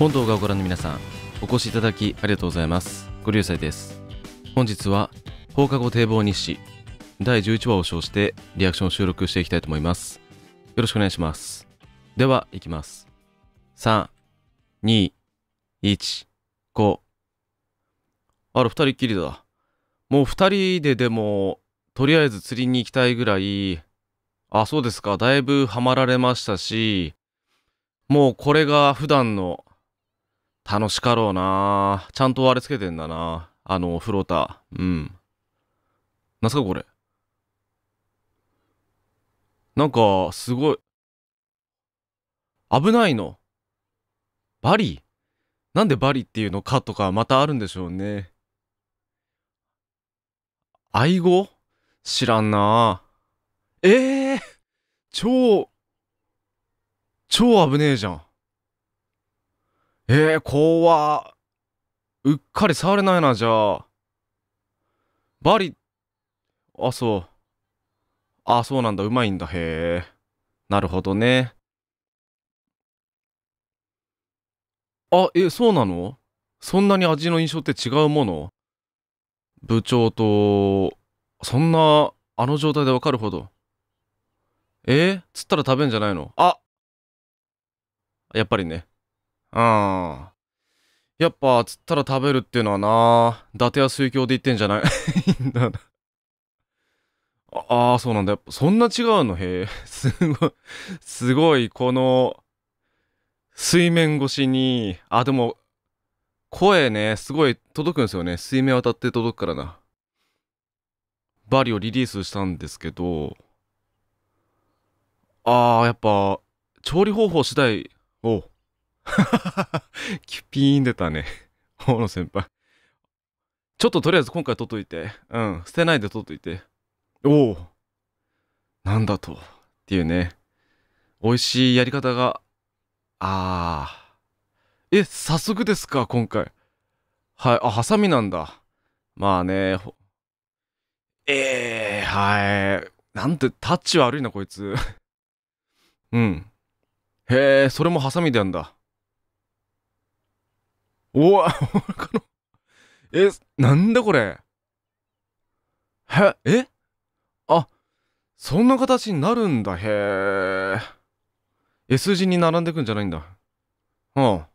本動画をご覧の皆さんお越しいただきありがとうございますご流星です本日は放課後堤防日誌第11話を称してリアクションを収録していきたいと思いますよろしくお願いしますではいきます321 5あら2人っきりだもう2人ででもとりあえず釣りに行きたいぐらいあそうですかだいぶハマられましたしもうこれが普段の楽しかろうなちゃんとあれつけてんだなあの、フローター。うん。なんすかこれ。なんか、すごい。危ないの。バリなんでバリっていうのかとかまたあるんでしょうね。愛語知らんなええー、超、超危ねえじゃん。えー、怖うっかり触れないな、じゃあ。バリ、あ、そう。あ、そうなんだ、うまいんだ、へえ。なるほどね。あ、え、そうなのそんなに味の印象って違うもの部長と、そんな、あの状態でわかるほど。えー、つったら食べんじゃないのあやっぱりね。うんやっぱ釣ったら食べるっていうのはな伊達や水郷で言ってんじゃない ああそうなんだやっぱそんな違うのへえ すごいすごいこの水面越しにあでも声ねすごい届くんですよね水面渡って届くからなバリをリリースしたんですけどああやっぱ調理方法次第お キュピーン出たね。大野先輩。ちょっととりあえず今回取っといて。うん。捨てないで取っといて。おお。なんだと。っていうね。美味しいやり方が。あー。え、早速ですか、今回。はい。あ、ハサミなんだ。まあね。ええー、はい。なんてタッチ悪いな、こいつ。うん。へえ、それもハサミでやんだ。おわ、こ の、え、なんだこれ。は、えあ、そんな形になるんだ。へえ。S 字に並んでくんじゃないんだ。うん。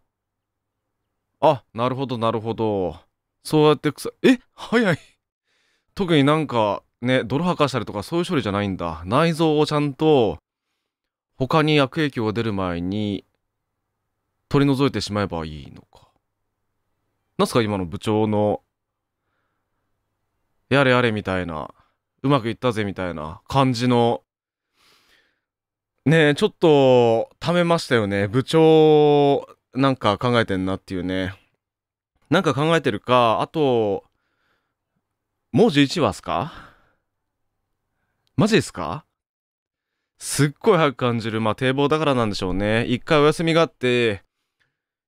あ、なるほど、なるほど。そうやってくさ、え早い。特になんか、ね、泥吐かしたりとかそういう処理じゃないんだ。内臓をちゃんと、他に悪影響が出る前に、取り除いてしまえばいいのか。なんすか今の部長の、やれやれみたいな、うまくいったぜみたいな感じの、ねえ、ちょっと、ためましたよね。部長、なんか考えてんなっていうね。なんか考えてるか、あと、もう11話っすかマジですかすっごい早く感じる。まあ、堤防だからなんでしょうね。一回お休みがあって、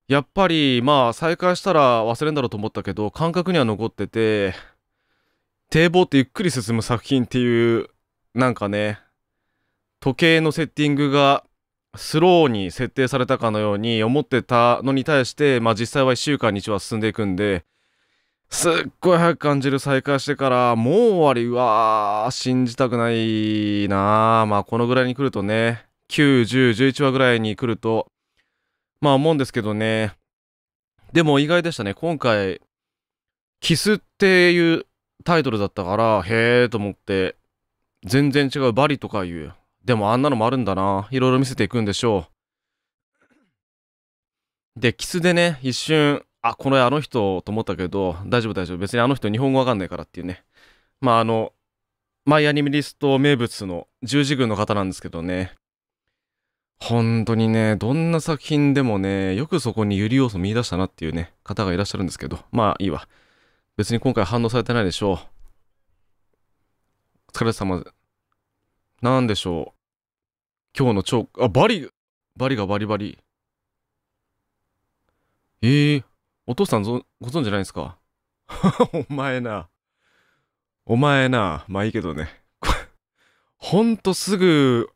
やっぱり、まあ、再開したら忘れるんだろうと思ったけど、感覚には残ってて、堤防ってゆっくり進む作品っていう、なんかね、時計のセッティングがスローに設定されたかのように思ってたのに対して、まあ実際は1週間に1話進んでいくんで、すっごい早く感じる再開してから、もう終わり、うわー、信じたくないなー。まあこのぐらいに来るとね、9、10、11話ぐらいに来ると、まあ思うんですけどね。でも意外でしたね。今回、キスっていうタイトルだったから、へえと思って、全然違うバリとかいう。でもあんなのもあるんだな。いろいろ見せていくんでしょう。で、キスでね、一瞬、あ、このあの人と思ったけど、大丈夫大丈夫。別にあの人日本語わかんないからっていうね。まああの、マイアニメリスト名物の十字軍の方なんですけどね。本当にね、どんな作品でもね、よくそこにユリ要素見出したなっていうね、方がいらっしゃるんですけど、まあいいわ。別に今回反応されてないでしょう。お疲れ様。なんでしょう。今日の超、あ、バリ、バリがバリバリ。ええー、お父さんご存知ないですか お前な。お前な。まあいいけどね。ほんとすぐ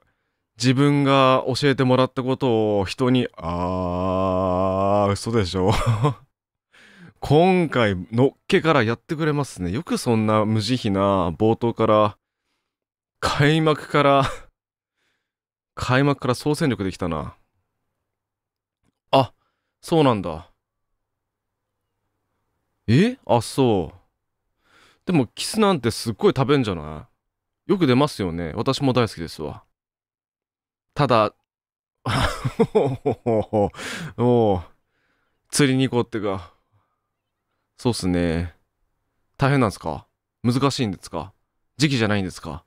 自分が教えてもらったことを人に、あー、嘘でしょ。今回、のっけからやってくれますね。よくそんな無慈悲な冒頭から、開幕から開幕から総戦力できたな。あ、そうなんだ。えあ、そう。でも、キスなんてすっごい食べんじゃないよく出ますよね。私も大好きですわ。ただ、お釣りに行こうってか。そうっすね。大変なんですか難しいんですか時期じゃないんですか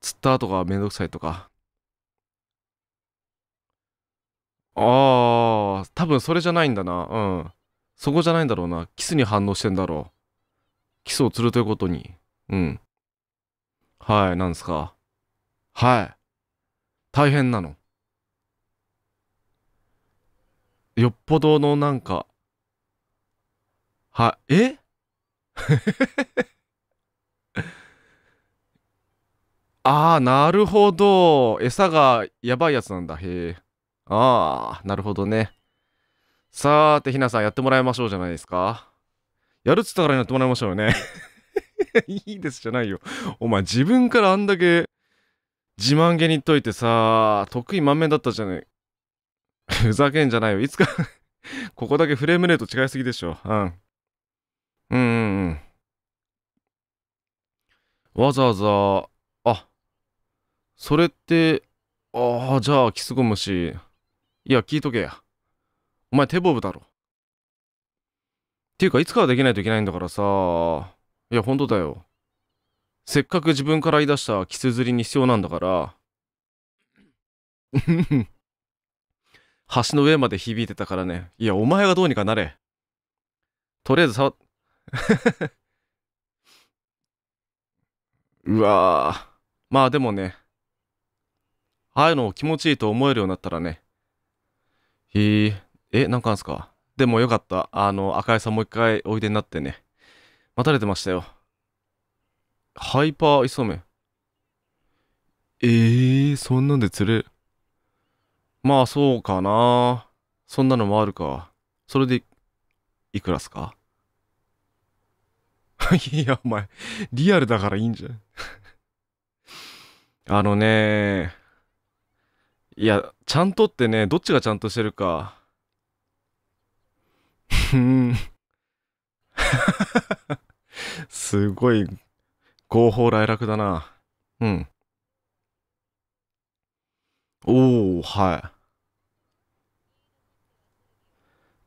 釣った後がめんどくさいとか。ああ、多分それじゃないんだな。うん。そこじゃないんだろうな。キスに反応してんだろう。キスを釣るということに。うん。はい、なんですか。はい。大変なのよっぽどのなんかはえ ああなるほど餌がやばいやつなんだへえああなるほどねさーてひなさんやってもらいましょうじゃないですかやるっつったからやってもらいましょうよね いいですじゃないよお前自分からあんだけ自慢げに言っといてさ、得意満面だったじゃねえ。ふざけんじゃないよ。いつか ここだけフレームレート違いすぎでしょ。うん。うんうんうん。わざわざ、あ、それって、ああ、じゃあ、キスゴムシ。いや、聞いとけや。お前、手ボブだろ。っていうか、いつかはできないといけないんだからさ。いや、ほんとだよ。せっかく自分から言い出したキス釣りに必要なんだから 橋の上まで響いてたからね。いや、お前がどうにかなれ。とりあえず触っ、うわぁ。まあでもね、ああいうのを気持ちいいと思えるようになったらね。へえ、え、なんかあんすかでもよかった。あの、赤井さんもう一回おいでになってね。待たれてましたよ。ハイパー磯目。ええー、そんなんで釣れる。まあ、そうかな。そんなのもあるか。それで、いくらっすか いや、お前、リアルだからいいんじゃん あのね、いや、ちゃんとってね、どっちがちゃんとしてるか。ふん。すごい合法来楽だな。うん。おお、は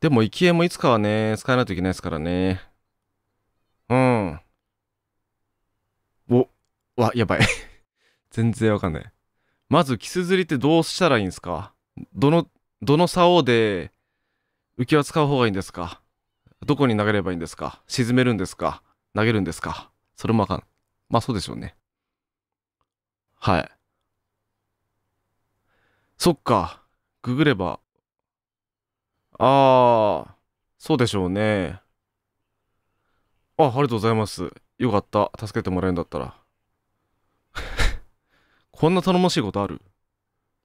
い。でも、生き絵もいつかはね、使えないといけないですからね。うん。お、わ、やばい 全然わかんない。まず、キス釣りってどうしたらいいんですかどの、どの竿で浮き輪使う方がいいんですかどこに投げればいいんですか沈めるんですか投げるんですかそれもわかんない。まあそうでしょうね。はい。そっか。ググれば。ああ、そうでしょうね。あ、ありがとうございます。よかった。助けてもらえるんだったら。こんな頼もしいことある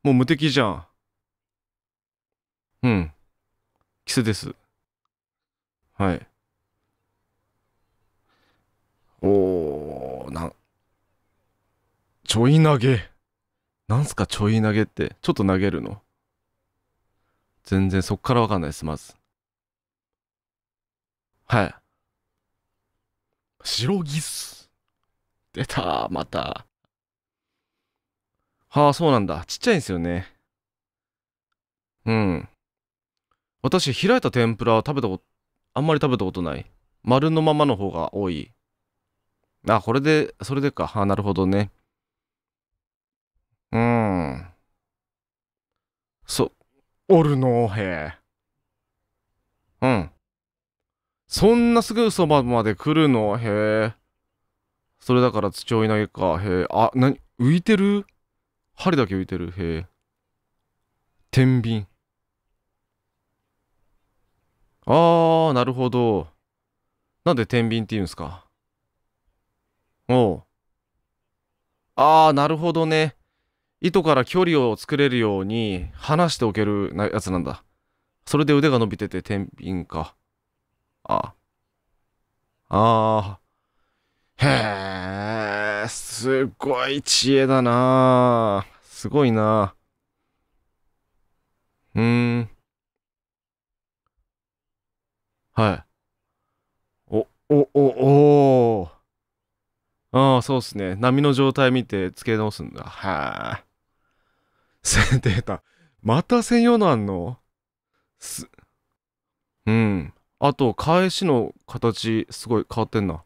もう無敵じゃん。うん。キスです。はい。おー。ちょい投げ。なんすかちょい投げって。ちょっと投げるの全然そっからわかんないです、まず。はい。白ギス。出たまた。はあ、そうなんだ。ちっちゃいんですよね。うん。私、開いた天ぷら食べたこと、あんまり食べたことない。丸のままの方が多い。あ、これで、それでか。あ、なるほどね。うん。そ、おるのへ。うん。そんなすぐそばまで来るのへえ。それだから土追い投げか。へえ。あ、なに浮いてる針だけ浮いてる。へえ。天秤。あー、なるほど。なんで天秤って言うんすか。おう。あー、なるほどね。糸から距離を作れるように離しておけるやつなんだ。それで腕が伸びてて天秤か。ああ。あへえ、すごい知恵だなすごいなうーん。はい。お、お、お、おああ、そうっすね。波の状態見て付け直すんだ。はあ。1 0データ。また専用なんのす、うん。あと、返しの形、すごい変わってんな。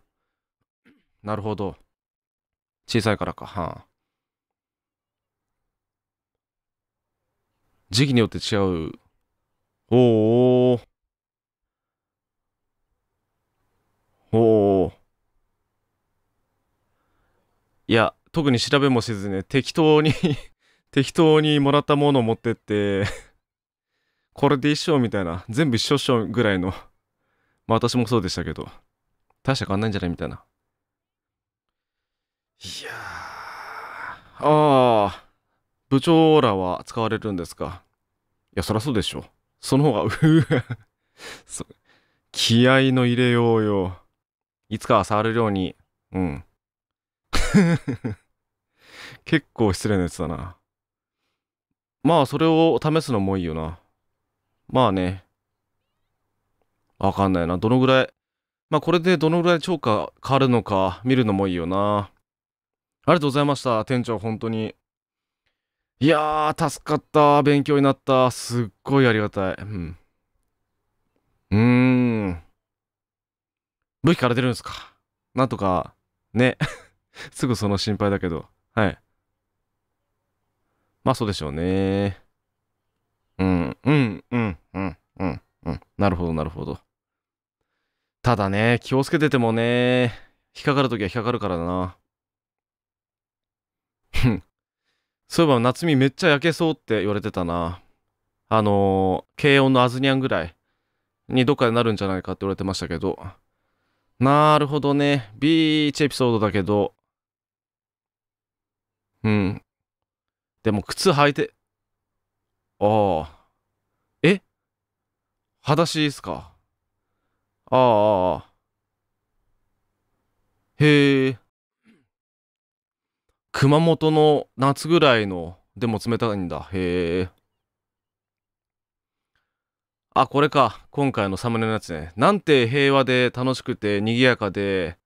なるほど。小さいからか。はあ、時期によって違う。おお。おお。いや、特に調べもせずね、適当に適当にもらったものを持ってって これで一生みたいな、全部一生っしょぐらいの、まあ私もそうでしたけど、大した変わんないんじゃないみたいな。いやああ、部長らは使われるんですか。いや、そらそうでしょ。その方が、う 気合の入れようよ。いつかは触れるように。うん。結構失礼なやつだな。まあ、それを試すのもいいよな。まあね。わかんないな。どのぐらい。まあ、これでどのぐらい超過変わるのか見るのもいいよな。ありがとうございました。店長、本当に。いやー、助かった。勉強になった。すっごいありがたい。うん。うーん。武器から出るんですか。なんとか、ね。すぐその心配だけど。はい。まあそうでしょうね。うん、うん、うん、うん、うん、うん。なるほど、なるほど。ただね、気をつけててもね、引っかかるときは引っかかるからな。そういえば夏海めっちゃ焼けそうって言われてたな。あのー、軽音のアズニャンぐらいにどっかでなるんじゃないかって言われてましたけど。なるほどね。ビーチエピソードだけど。うん。でも靴履いて、ああ。え裸足ですかああ。ああへえ。熊本の夏ぐらいの、でも冷たいんだ。へえ。あ、これか。今回のサムネのやつね。なんて平和で楽しくて賑やかで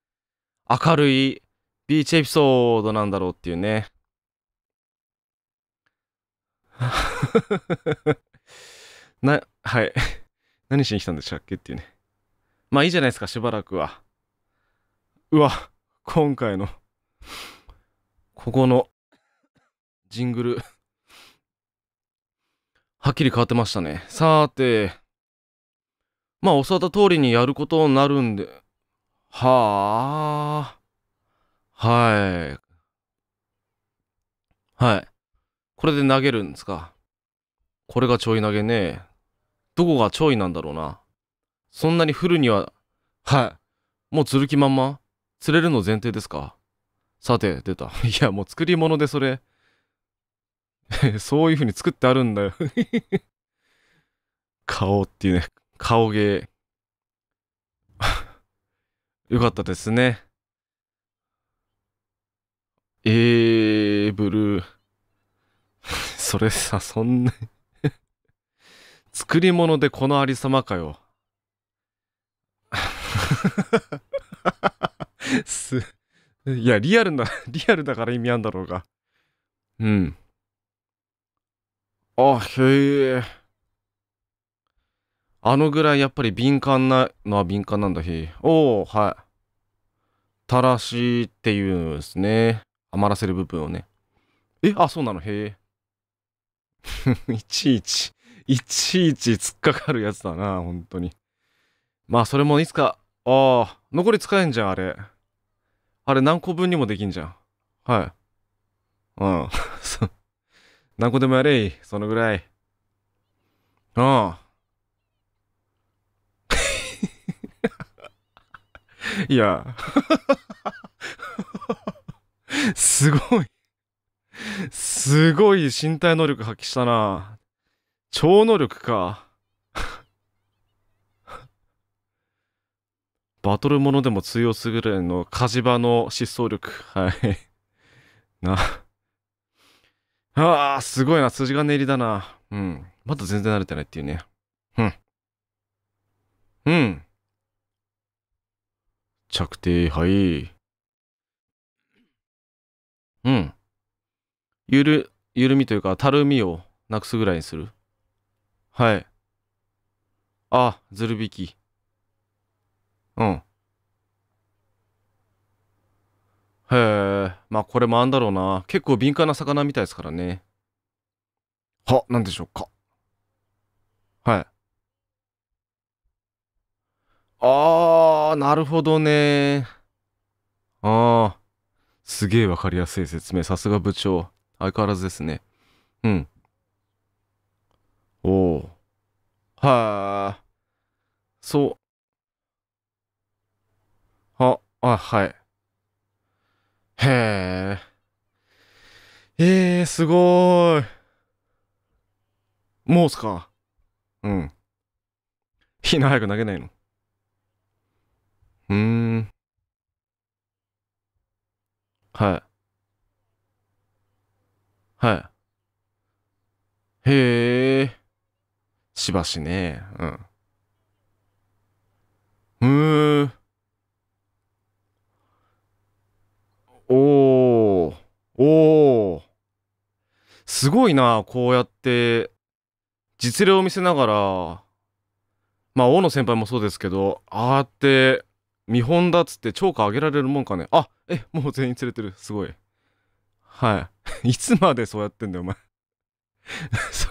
明るいビーチエピソードなんだろうっていうね。な、はい。何しに来たんでしたっけっていうね。まあいいじゃないですか、しばらくは。うわ、今回の、ここの、ジングル、はっきり変わってましたね。さて、まあ教わった通りにやることになるんで、はあ、はい。はい。これで投げるんですか。これがちょい投げね。どこがちょいなんだろうな。そんなに振るには、はい。もう釣る気まんま釣れるの前提ですかさて、出た。いや、もう作り物でそれ。そういう風に作ってあるんだよ顔 っていうね。顔芸。よかったですね。えー、ブルー。それさ、そんな 作り物でこのありさまかよ。す、いや、リアルな、リアルだから意味あんだろうが。うん。あ、へえ。あのぐらいやっぱり敏感なのは敏感なんだ、へえ。おお、はい。たらしっていうんですね。余らせる部分をね。え、あ、そうなの、へえ。いちいち、いちいち突っかかるやつだな、本当に。まあ、それもいつか、ああ、残り使えんじゃん、あれ。あれ何個分にもできんじゃん。はい。うん。何個でもやれい、そのぐらい。ああ。いや。すごい。すごい身体能力発揮したな。超能力か。バトルものでも通用するぐらいの火事場の疾走力。はい。な。ああ、すごいな。筋金入りだな。うん。まだ全然慣れてないっていうね。うん。うん。着底、はい。うん。ゆる、緩みというか、たるみをなくすぐらいにする。はい。あ、ずる引き。うん。へえ、まあこれもあんだろうな。結構敏感な魚みたいですからね。は、なんでしょうか。はい。あー、なるほどね。あー、すげえわかりやすい説明。さすが部長。相変わらずですね。うん。おお。はあ。そう。あ、あ、はい。へえ。えー、すごい。もうすか。うん。ひな早く投げないの。うーん。はい。はい。へえ。しばしね。うん。うーん。おー。おー。すごいな、こうやって、実例を見せながら、まあ、大野先輩もそうですけど、ああやって、見本だっつって超過上げられるもんかね。あ、え、もう全員連れてる。すごい。はい。いつまでそうやってんだよ、お前 そ、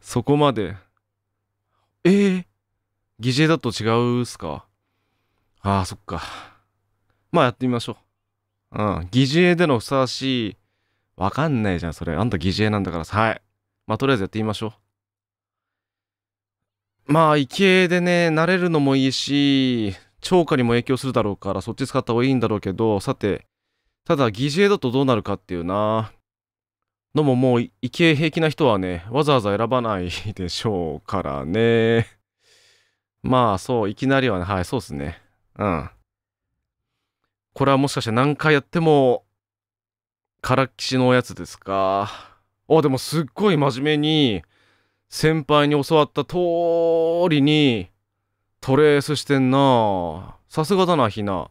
そこまで。えー、疑似だと違うっすかああ、そっか。まあやってみましょう。うん。疑似でのふさわしい。わかんないじゃん、それ。あんた疑似なんだからさ。はい。まあとりあえずやってみましょう。まあ、池でね、慣れるのもいいし、超過にも影響するだろうから、そっち使った方がいいんだろうけど、さて、ただ疑似絵だとどうなるかっていうなのももう池平気な人はねわざわざ選ばないでしょうからねまあそういきなりはねはいそうっすねうんこれはもしかして何回やってもからっきしのやつですかあでもすっごい真面目に先輩に教わった通りにトレースしてんなさすがだなひな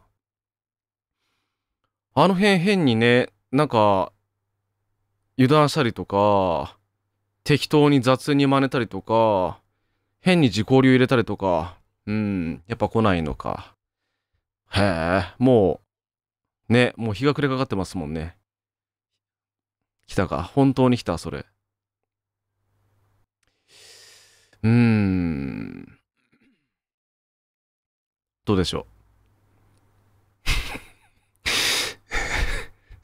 あの辺変にね、なんか、油断したりとか、適当に雑に真似たりとか、変に自己流入れたりとか、うん、やっぱ来ないのか。へえ、もう、ね、もう日が暮れかかってますもんね。来たか。本当に来た、それ。うーん。どうでしょう。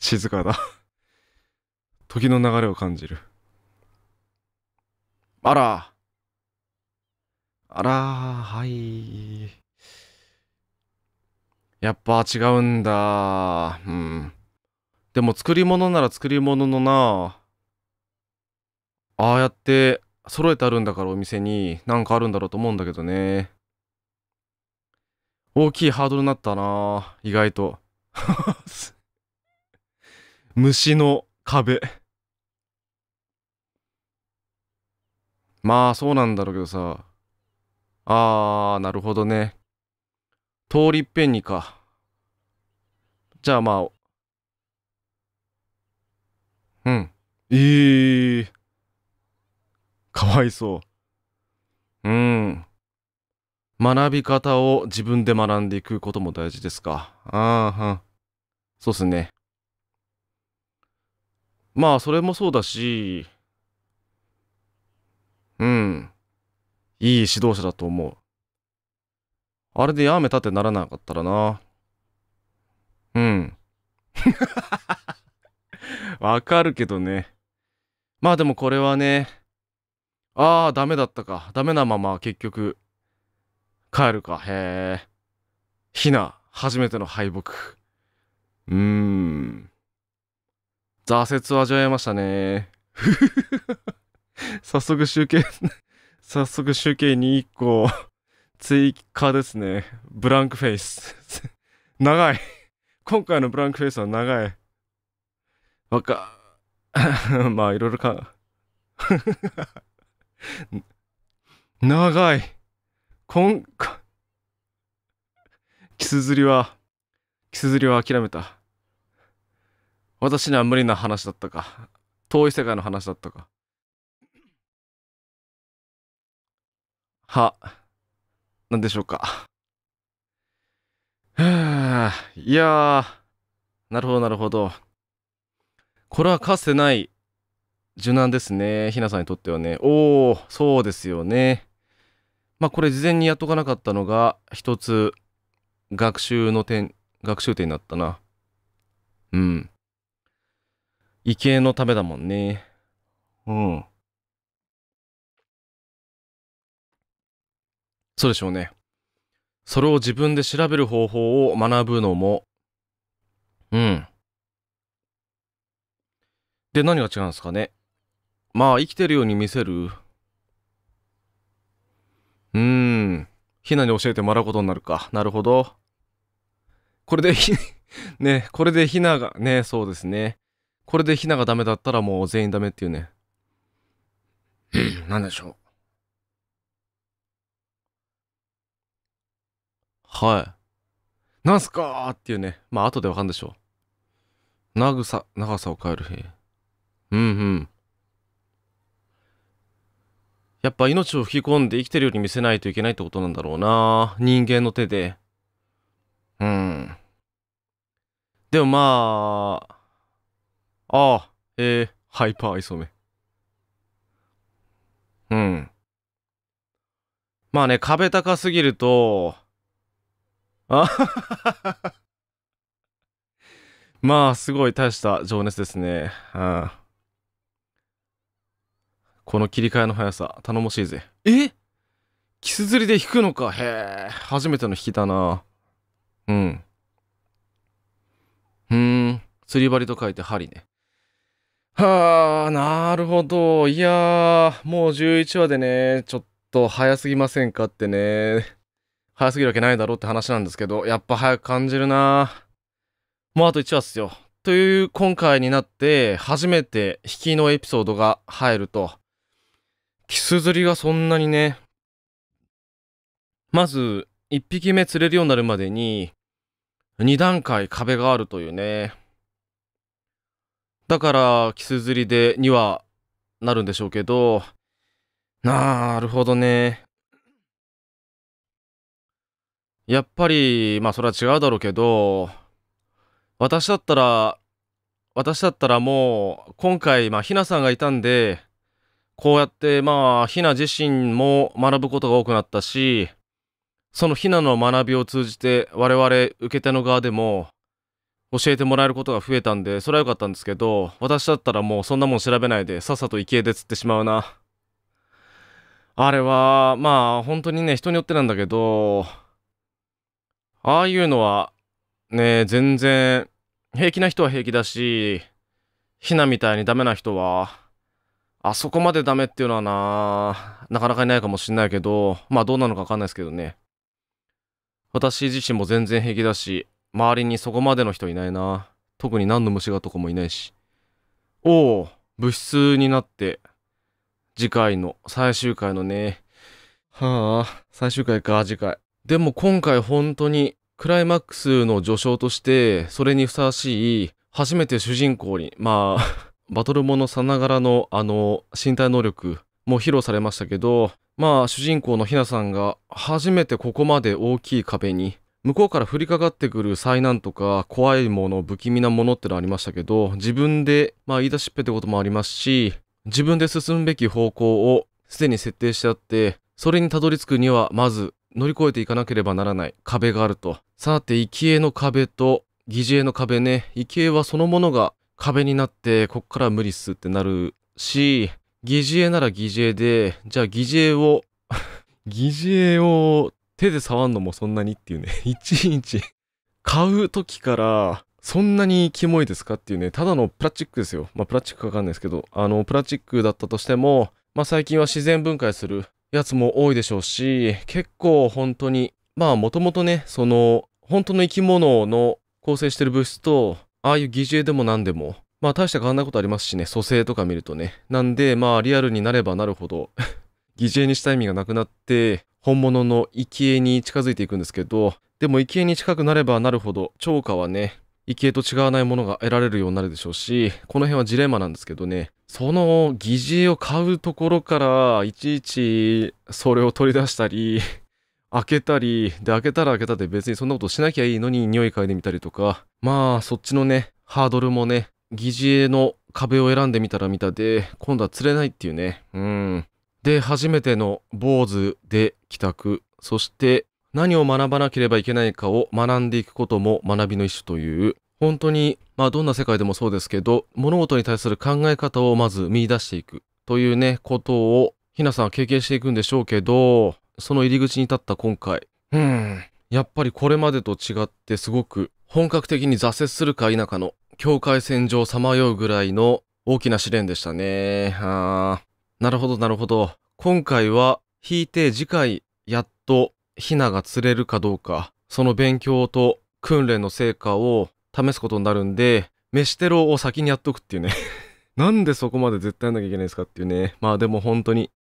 静かだ時の流れを感じる。あら。あら、はい。やっぱ違うんだ。うん。でも作り物なら作り物のな。ああやって揃えてあるんだからお店に何かあるんだろうと思うんだけどね。大きいハードルになったな。意外と。虫の壁まあそうなんだろうけどさあーなるほどね通りっぺんにかじゃあまあうんえー、かわいそううん学び方を自分で学んでいくことも大事ですかああそうっすねまあ、それもそうだし、うん、いい指導者だと思う。あれでやめたってならなかったらな。うん。わかるけどね。まあでもこれはね、ああ、ダメだったか。ダメなまま結局、帰るか。へえ。ひな、初めての敗北。うーん。挫折を味わいましたね。早速集計、早速集計に1個追加ですね。ブランクフェイス。長い。今回のブランクフェイスは長い。わか、まあいろいろか。長い。こん、キス釣りは、キス釣りは諦めた。私には無理な話だったか遠い世界の話だったかは何でしょうか いやなるほどなるほどこれはかつてない受難ですねひなさんにとってはねおおそうですよねまあこれ事前にやっとかなかったのが一つ学習の点学習点になったなうん畏敬のためだもんね。うん。そうでしょうね。それを自分で調べる方法を学ぶのも、うん。で、何が違うんですかね。まあ、生きてるように見せる。うーん。ひなに教えてもらうことになるか。なるほど。これでひ、ね、これでひなが、ね、そうですね。これでヒナがダメだったらもう全員ダメっていうね。なんでしょう。はい。なんすかーっていうね。まあ、後でわかんでしょう。長さ、長さを変える日。うんうん。やっぱ命を吹き込んで生きてるように見せないといけないってことなんだろうな。人間の手で。うん。でもまあ、ああ、えー、ハイパーアイソメ。うん。まあね、壁高すぎると、あまあ、すごい大した情熱ですね。うん。この切り替えの速さ、頼もしいぜ。えキス釣りで弾くのか。へえ、初めての弾きだな。うん。うーん、釣り針と書いて針ね。はあ、なるほど。いやー、もう11話でね、ちょっと早すぎませんかってね。早すぎるわけないだろうって話なんですけど、やっぱ早く感じるなもうあと1話っすよ。という今回になって、初めて引きのエピソードが入ると。キス釣りがそんなにね、まず1匹目釣れるようになるまでに、2段階壁があるというね。だからキス釣りでにはなるんでしょうけどなるほどねやっぱりまあそれは違うだろうけど私だったら私だったらもう今回まあひなさんがいたんでこうやってまあひな自身も学ぶことが多くなったしそのひなの学びを通じて我々受け手の側でも教えてもらえることが増えたんで、それは良かったんですけど、私だったらもうそんなもん調べないで、さっさと池で釣ってしまうな。あれは、まあ、本当にね、人によってなんだけど、ああいうのは、ね、全然、平気な人は平気だし、ひなみたいにダメな人は、あそこまでダメっていうのはな、なかなかいないかもしんないけど、まあどうなのかわかんないですけどね。私自身も全然平気だし、周りにそこまでの人いないな。特に何の虫がとかもいないし。おお、物質になって、次回の、最終回のね。はあ、最終回か、次回。でも今回本当に、クライマックスの序章として、それにふさわしい、初めて主人公に、まあ、バトルものさながらの、あの、身体能力も披露されましたけど、まあ、主人公のひなさんが、初めてここまで大きい壁に、向こうから降りかかってくる災難とか怖いもの不気味なものってのありましたけど自分で、まあ、言い出しっぺってこともありますし自分で進むべき方向をすでに設定してあってそれにたどり着くにはまず乗り越えていかなければならない壁があるとさて生きの壁と疑似絵の壁ね生きはそのものが壁になってこっから無理っすってなるし疑似絵なら疑似でじゃあ疑似を 疑似絵を手で触んのもそんなにっていうね、いちいち買う時から、そんなにキモいですかっていうね、ただのプラスチックですよ。まあ、プラスチックかかんないですけど、あの、プラスチックだったとしても、まあ、最近は自然分解するやつも多いでしょうし、結構本当に、まあ、もともとね、その、本当の生き物の構成してる物質と、ああいう疑似でも何でも、まあ、大した変わらないことありますしね、蘇生とか見るとね。なんで、まあ、リアルになればなるほど 疑似にした意味がなくなって、本物の生贄に近づいていくんですけど、でも生きに近くなればなるほど、超過はね、生きと違わないものが得られるようになるでしょうし、この辺はジレンマなんですけどね、その疑似を買うところから、いちいちそれを取り出したり、開けたり、で、開けたら開けたで別にそんなことしなきゃいいのに匂い嗅いでみたりとか、まあ、そっちのね、ハードルもね、疑似絵の壁を選んでみたら見たで、今度は釣れないっていうね。うん。で、初めての坊主で帰宅、そして何を学ばなければいけないかを学んでいくことも学びの一種という、本当に、まあどんな世界でもそうですけど、物事に対する考え方をまず見出していくというね、ことを、ひなさんは経験していくんでしょうけど、その入り口に立った今回、うん、やっぱりこれまでと違ってすごく本格的に挫折するか否かの境界線上さまようぐらいの大きな試練でしたね。はあ。なるほど、なるほど。今回は引いて次回やっとヒナが釣れるかどうか、その勉強と訓練の成果を試すことになるんで、飯テロを先にやっとくっていうね。なんでそこまで絶対やんなきゃいけないんですかっていうね。まあでも本当に、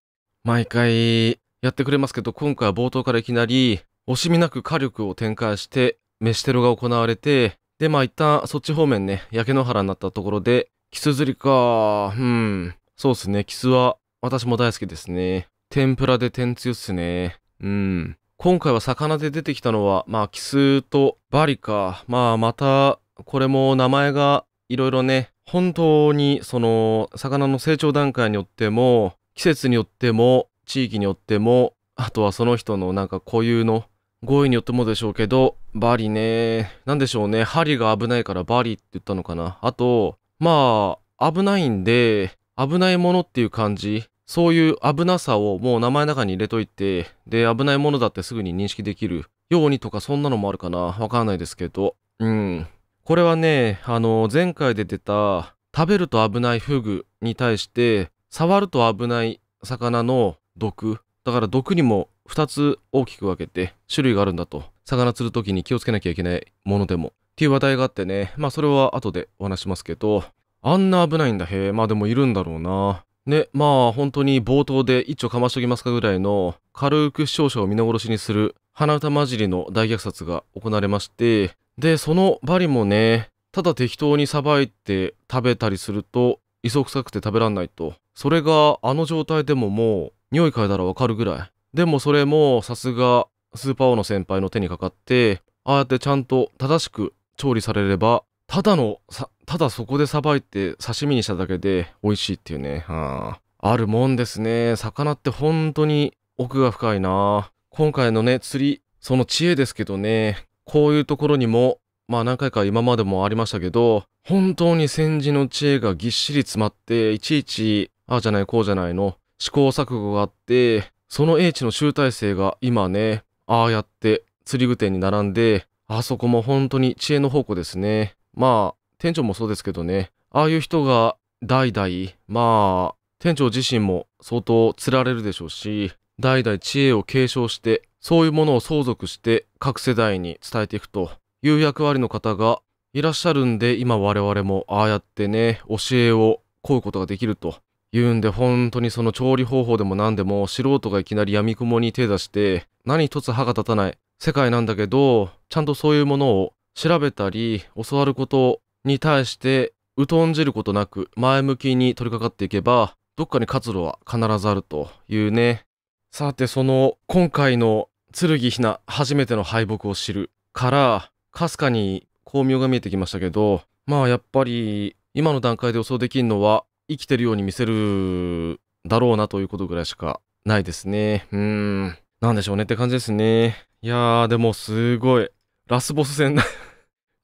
毎回やってくれますけど、今回は冒頭からいきなり、惜しみなく火力を展開して、飯テロが行われて、で、まあ一旦そっち方面ね、焼け野原になったところで、キス釣りか、うん。そうっすね、キスは私も大好きですね。天ぷらで天つゆっすね。うん。今回は魚で出てきたのは、まあ、キスとバリか。まあ、また、これも名前がいろいろね、本当にその、魚の成長段階によっても、季節によっても、地域によっても、あとはその人のなんか固有の合意によってもでしょうけど、バリね、なんでしょうね、針が危ないからバリって言ったのかな。あと、まあ、危ないんで、危ないものっていう感じ、そういう危なさをもう名前の中に入れといて、で、危ないものだってすぐに認識できるようにとかそんなのもあるかな。わかんないですけど。うん。これはね、あの、前回で出た、食べると危ないフグに対して、触ると危ない魚の毒。だから毒にも2つ大きく分けて種類があるんだと。魚釣る時に気をつけなきゃいけないものでも。っていう話題があってね。まあそれは後でお話しますけど、あんな危ないんだ。へえ。まあでもいるんだろうな。ね、まあ本当に冒頭で一丁かましときますかぐらいの軽く視聴者を皆殺しにする鼻歌混じりの大虐殺が行われまして、で、そのバリもね、ただ適当にさばいて食べたりすると、磯臭くて食べらんないと。それがあの状態でももう匂い嗅いだらわかるぐらい。でもそれもさすがスーパー王の先輩の手にかかって、ああやってちゃんと正しく調理されればただの、ただそこでさばいて刺身にしただけで美味しいっていうね。はあ、あるもんですね。魚って本当に奥が深いな。今回のね、釣り、その知恵ですけどね、こういうところにも、まあ何回か今までもありましたけど、本当に戦時の知恵がぎっしり詰まって、いちいち、ああじゃないこうじゃないの、試行錯誤があって、その英知の集大成が今ね、ああやって釣り具店に並んで、あそこも本当に知恵の宝庫ですね。まあ、店長もそうですけどね、ああいう人が代々、まあ、店長自身も相当つられるでしょうし、代々知恵を継承して、そういうものを相続して各世代に伝えていくという役割の方がいらっしゃるんで、今我々もああやってね、教えを請うことができるというんで、本当にその調理方法でも何でも素人がいきなり闇雲に手出して、何一つ歯が立たない世界なんだけど、ちゃんとそういうものを調べたり、教わることに対して疎んじることなく前向きに取り掛かっていけば、どっかに活路は必ずあるというね。さて、その今回の剣ひな初めての敗北を知るから、かすかに巧妙が見えてきましたけど、まあやっぱり今の段階で予想できるのは生きてるように見せるだろうなということぐらいしかないですね。うーん。なんでしょうねって感じですね。いやーでもすごい。ラスボス戦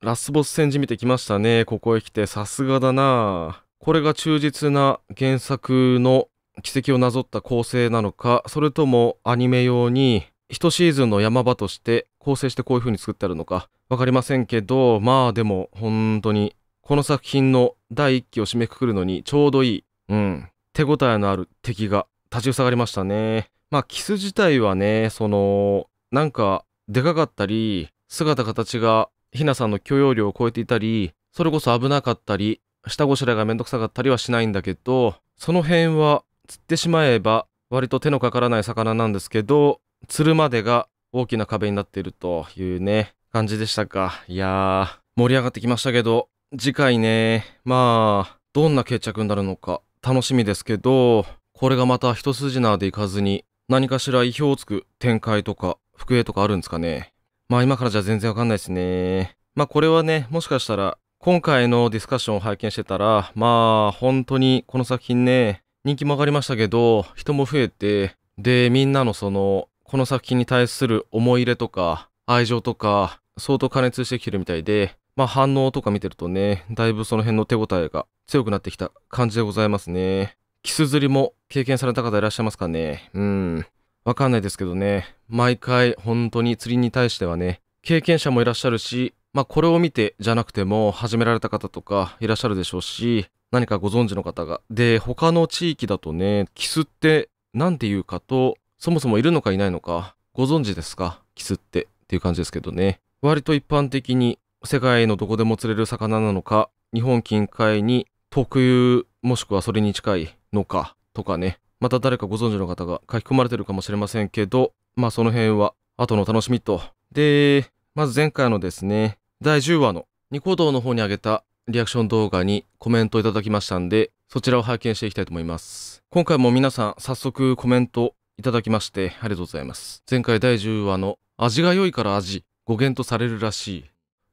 ラスボス戦じみてきましたね。ここへ来て。さすがだなこれが忠実な原作の奇跡をなぞった構成なのか、それともアニメ用に1シーズンの山場として構成してこういう風に作ってあるのか分かりませんけど、まあでも本当にこの作品の第1期を締めくくるのにちょうどいい、うん、手応えのある敵が立ち塞がりましたね。まあキス自体はね、その、なんかでかかったり、姿形がひなさんの許容量を超えていたり、それこそ危なかったり、下ごしらえがめんどくさかったりはしないんだけど、その辺は釣ってしまえば割と手のかからない魚なんですけど、釣るまでが大きな壁になっているというね、感じでしたか。いやー、盛り上がってきましたけど、次回ね、まあ、どんな決着になるのか楽しみですけど、これがまた一筋縄でいかずに、何かしら意表をつく展開とか、復営とかあるんですかね。まあ今からじゃ全然わかんないですね。まあこれはね、もしかしたら今回のディスカッションを拝見してたら、まあ本当にこの作品ね、人気も上がりましたけど、人も増えて、で、みんなのその、この作品に対する思い入れとか、愛情とか、相当加熱してきてるみたいで、まあ反応とか見てるとね、だいぶその辺の手応えが強くなってきた感じでございますね。キス釣りも経験された方いらっしゃいますかねうん。わかんないですけどね、毎回本当に釣りに対してはね、経験者もいらっしゃるし、まあこれを見てじゃなくても始められた方とかいらっしゃるでしょうし、何かご存知の方が。で、他の地域だとね、キスって何て言うかと、そもそもいるのかいないのか、ご存知ですかキスってっていう感じですけどね。割と一般的に世界のどこでも釣れる魚なのか、日本近海に特有もしくはそれに近いのかとかね、また誰かご存知の方が書き込まれてるかもしれませんけど、まあその辺は後の楽しみと。で、まず前回のですね、第10話のニコ動の方にあげたリアクション動画にコメントいただきましたんで、そちらを拝見していきたいと思います。今回も皆さん早速コメントいただきましてありがとうございます。前回第10話の味が良いから味、語源とされるらしい。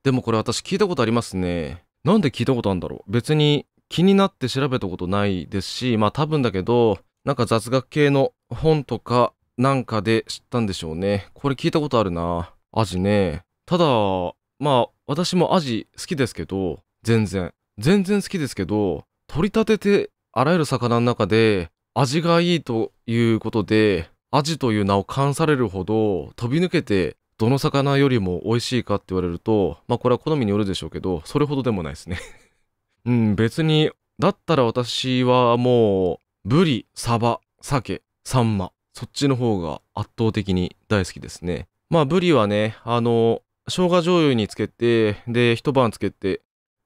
でもこれ私聞いたことありますね。なんで聞いたことあるんだろう別に気になって調べたことないですし、まあ多分だけど、なんか雑学系の本とかなんかで知ったんでしょうね。これ聞いたことあるな。アジね。ただ、まあ私もアジ好きですけど、全然。全然好きですけど、取り立ててあらゆる魚の中で味がいいということで、アジという名を冠されるほど飛び抜けてどの魚よりも美味しいかって言われると、まあこれは好みによるでしょうけど、それほどでもないですね うん、別に、だったら私はもう、ブリ、サバ、ケ、サンマ、そっちの方が圧倒的に大好きですね。まあ、ブリはね、あの、生姜醤油につけて、で、一晩つけて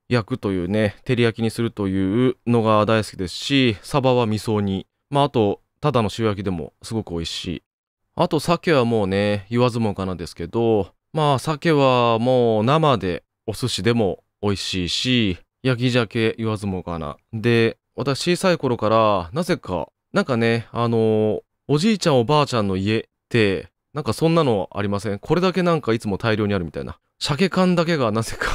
焼くというね、照り焼きにするというのが大好きですし、サバは味噌煮。まあ、あと、ただの塩焼きでもすごく美味しい。あと、鮭はもうね、言わずもかなですけど、まあ、鮭はもう生でお寿司でも美味しいし、焼き鮭言わずもかな。で、私小さい頃から、なぜか、なんかね、あのおじいちゃんおばあちゃんの家って、なんかそんなのありません。これだけなんかいつも大量にあるみたいな。鮭缶だけがなぜか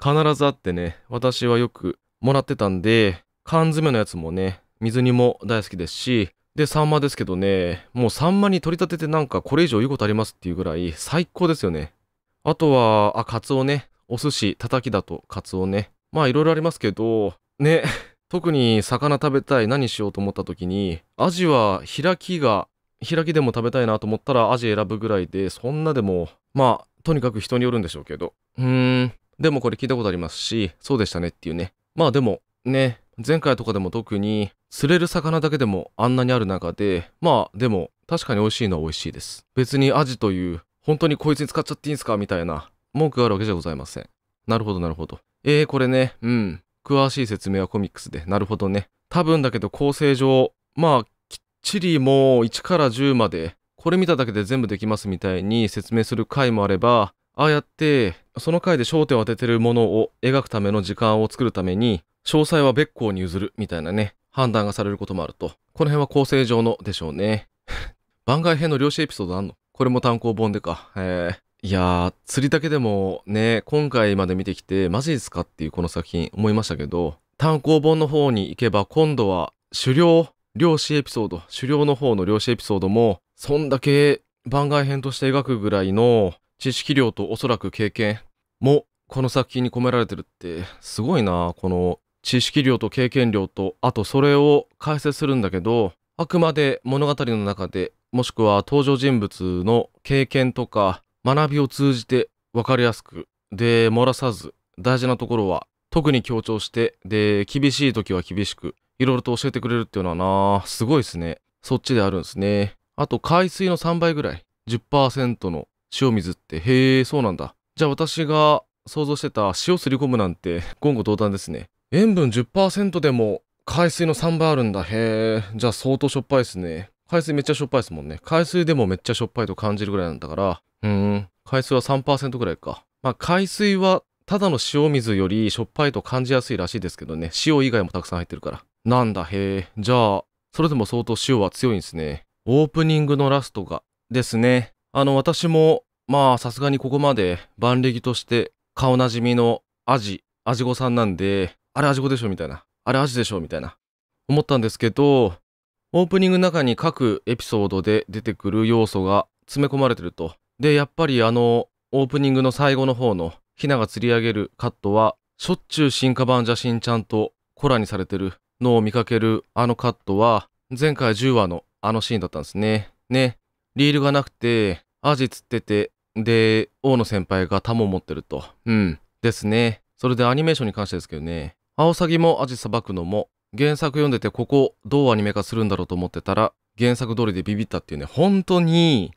必ずあってね、私はよくもらってたんで、缶詰のやつもね、水煮も大好きですし、で、サンマですけどね、もうサンマに取り立ててなんかこれ以上言うことありますっていうぐらい最高ですよね。あとは、あ、カツオね。お寿司、たたきだとカツオね。まあいろいろありますけど、ね。特に魚食べたい何しようと思った時にアジは開きが開きでも食べたいなと思ったらアジ選ぶぐらいでそんなでもまあとにかく人によるんでしょうけどうーんでもこれ聞いたことありますしそうでしたねっていうねまあでもね前回とかでも特に釣れる魚だけでもあんなにある中でまあでも確かに美味しいのは美味しいです別にアジという本当にこいつに使っちゃっていいんすかみたいな文句があるわけじゃございませんなるほどなるほどえー、これねうん詳しい説明はコミックスで。なるほどね。多分だけど構成上、まあ、きっちりもう1から10まで、これ見ただけで全部できますみたいに説明する回もあれば、ああやって、その回で焦点を当ててるものを描くための時間を作るために、詳細は別校に譲るみたいなね、判断がされることもあると。この辺は構成上のでしょうね。番外編の漁師エピソードあんのこれも単行本でか。えー、いやー、釣りだけでもね、今回まで見てきて、マジですかっていうこの作品思いましたけど、単行本の方に行けば今度は狩猟、漁師エピソード、狩猟の方の漁師エピソードも、そんだけ番外編として描くぐらいの知識量とおそらく経験もこの作品に込められてるってすごいなこの知識量と経験量とあとそれを解説するんだけどあくまで物語の中でもしくは登場人物の経験とか学びを通じて分かりやすく、で、漏らさず、大事なところは特に強調して、で、厳しい時は厳しく、いろいろと教えてくれるっていうのはな、すごいですね。そっちであるんですね。あと、海水の3倍ぐらい、10%の塩水って、へえ、そうなんだ。じゃあ私が想像してた塩すり込むなんて言語道断ですね。塩分10%でも海水の3倍あるんだ。へえ、じゃあ相当しょっぱいですね。海水めっちゃしょっぱいですもんね。海水でもめっちゃしょっぱいと感じるぐらいなんだから、うーん、海水は3%ぐらいか。まあ、海水はただの塩水よりしょっぱいと感じやすいらしいですけどね。塩以外もたくさん入ってるから。なんだへえ。じゃあ、それでも相当塩は強いんですね。オープニングのラストがですね。あの、私も、まあ、さすがにここまで万力として顔なじみのアジ、アジゴさんなんで、あれアジゴでしょみたいな。あれアジでしょみたいな。思ったんですけど、オープニングの中に各エピソードで出てくる要素が詰め込まれてると。で、やっぱりあの、オープニングの最後の方の、ヒナが釣り上げるカットは、しょっちゅう進化版邪神ちゃんとコラにされてるのを見かけるあのカットは、前回10話のあのシーンだったんですね。ね。リールがなくて、アジ釣ってて、で、大野先輩がタモ持ってると。うん。ですね。それでアニメーションに関してですけどね。アオサギもアジさばくのも原作読んでてここどうアニメ化するんだろうと思ってたら原作通りでビビったっていうね、本当に、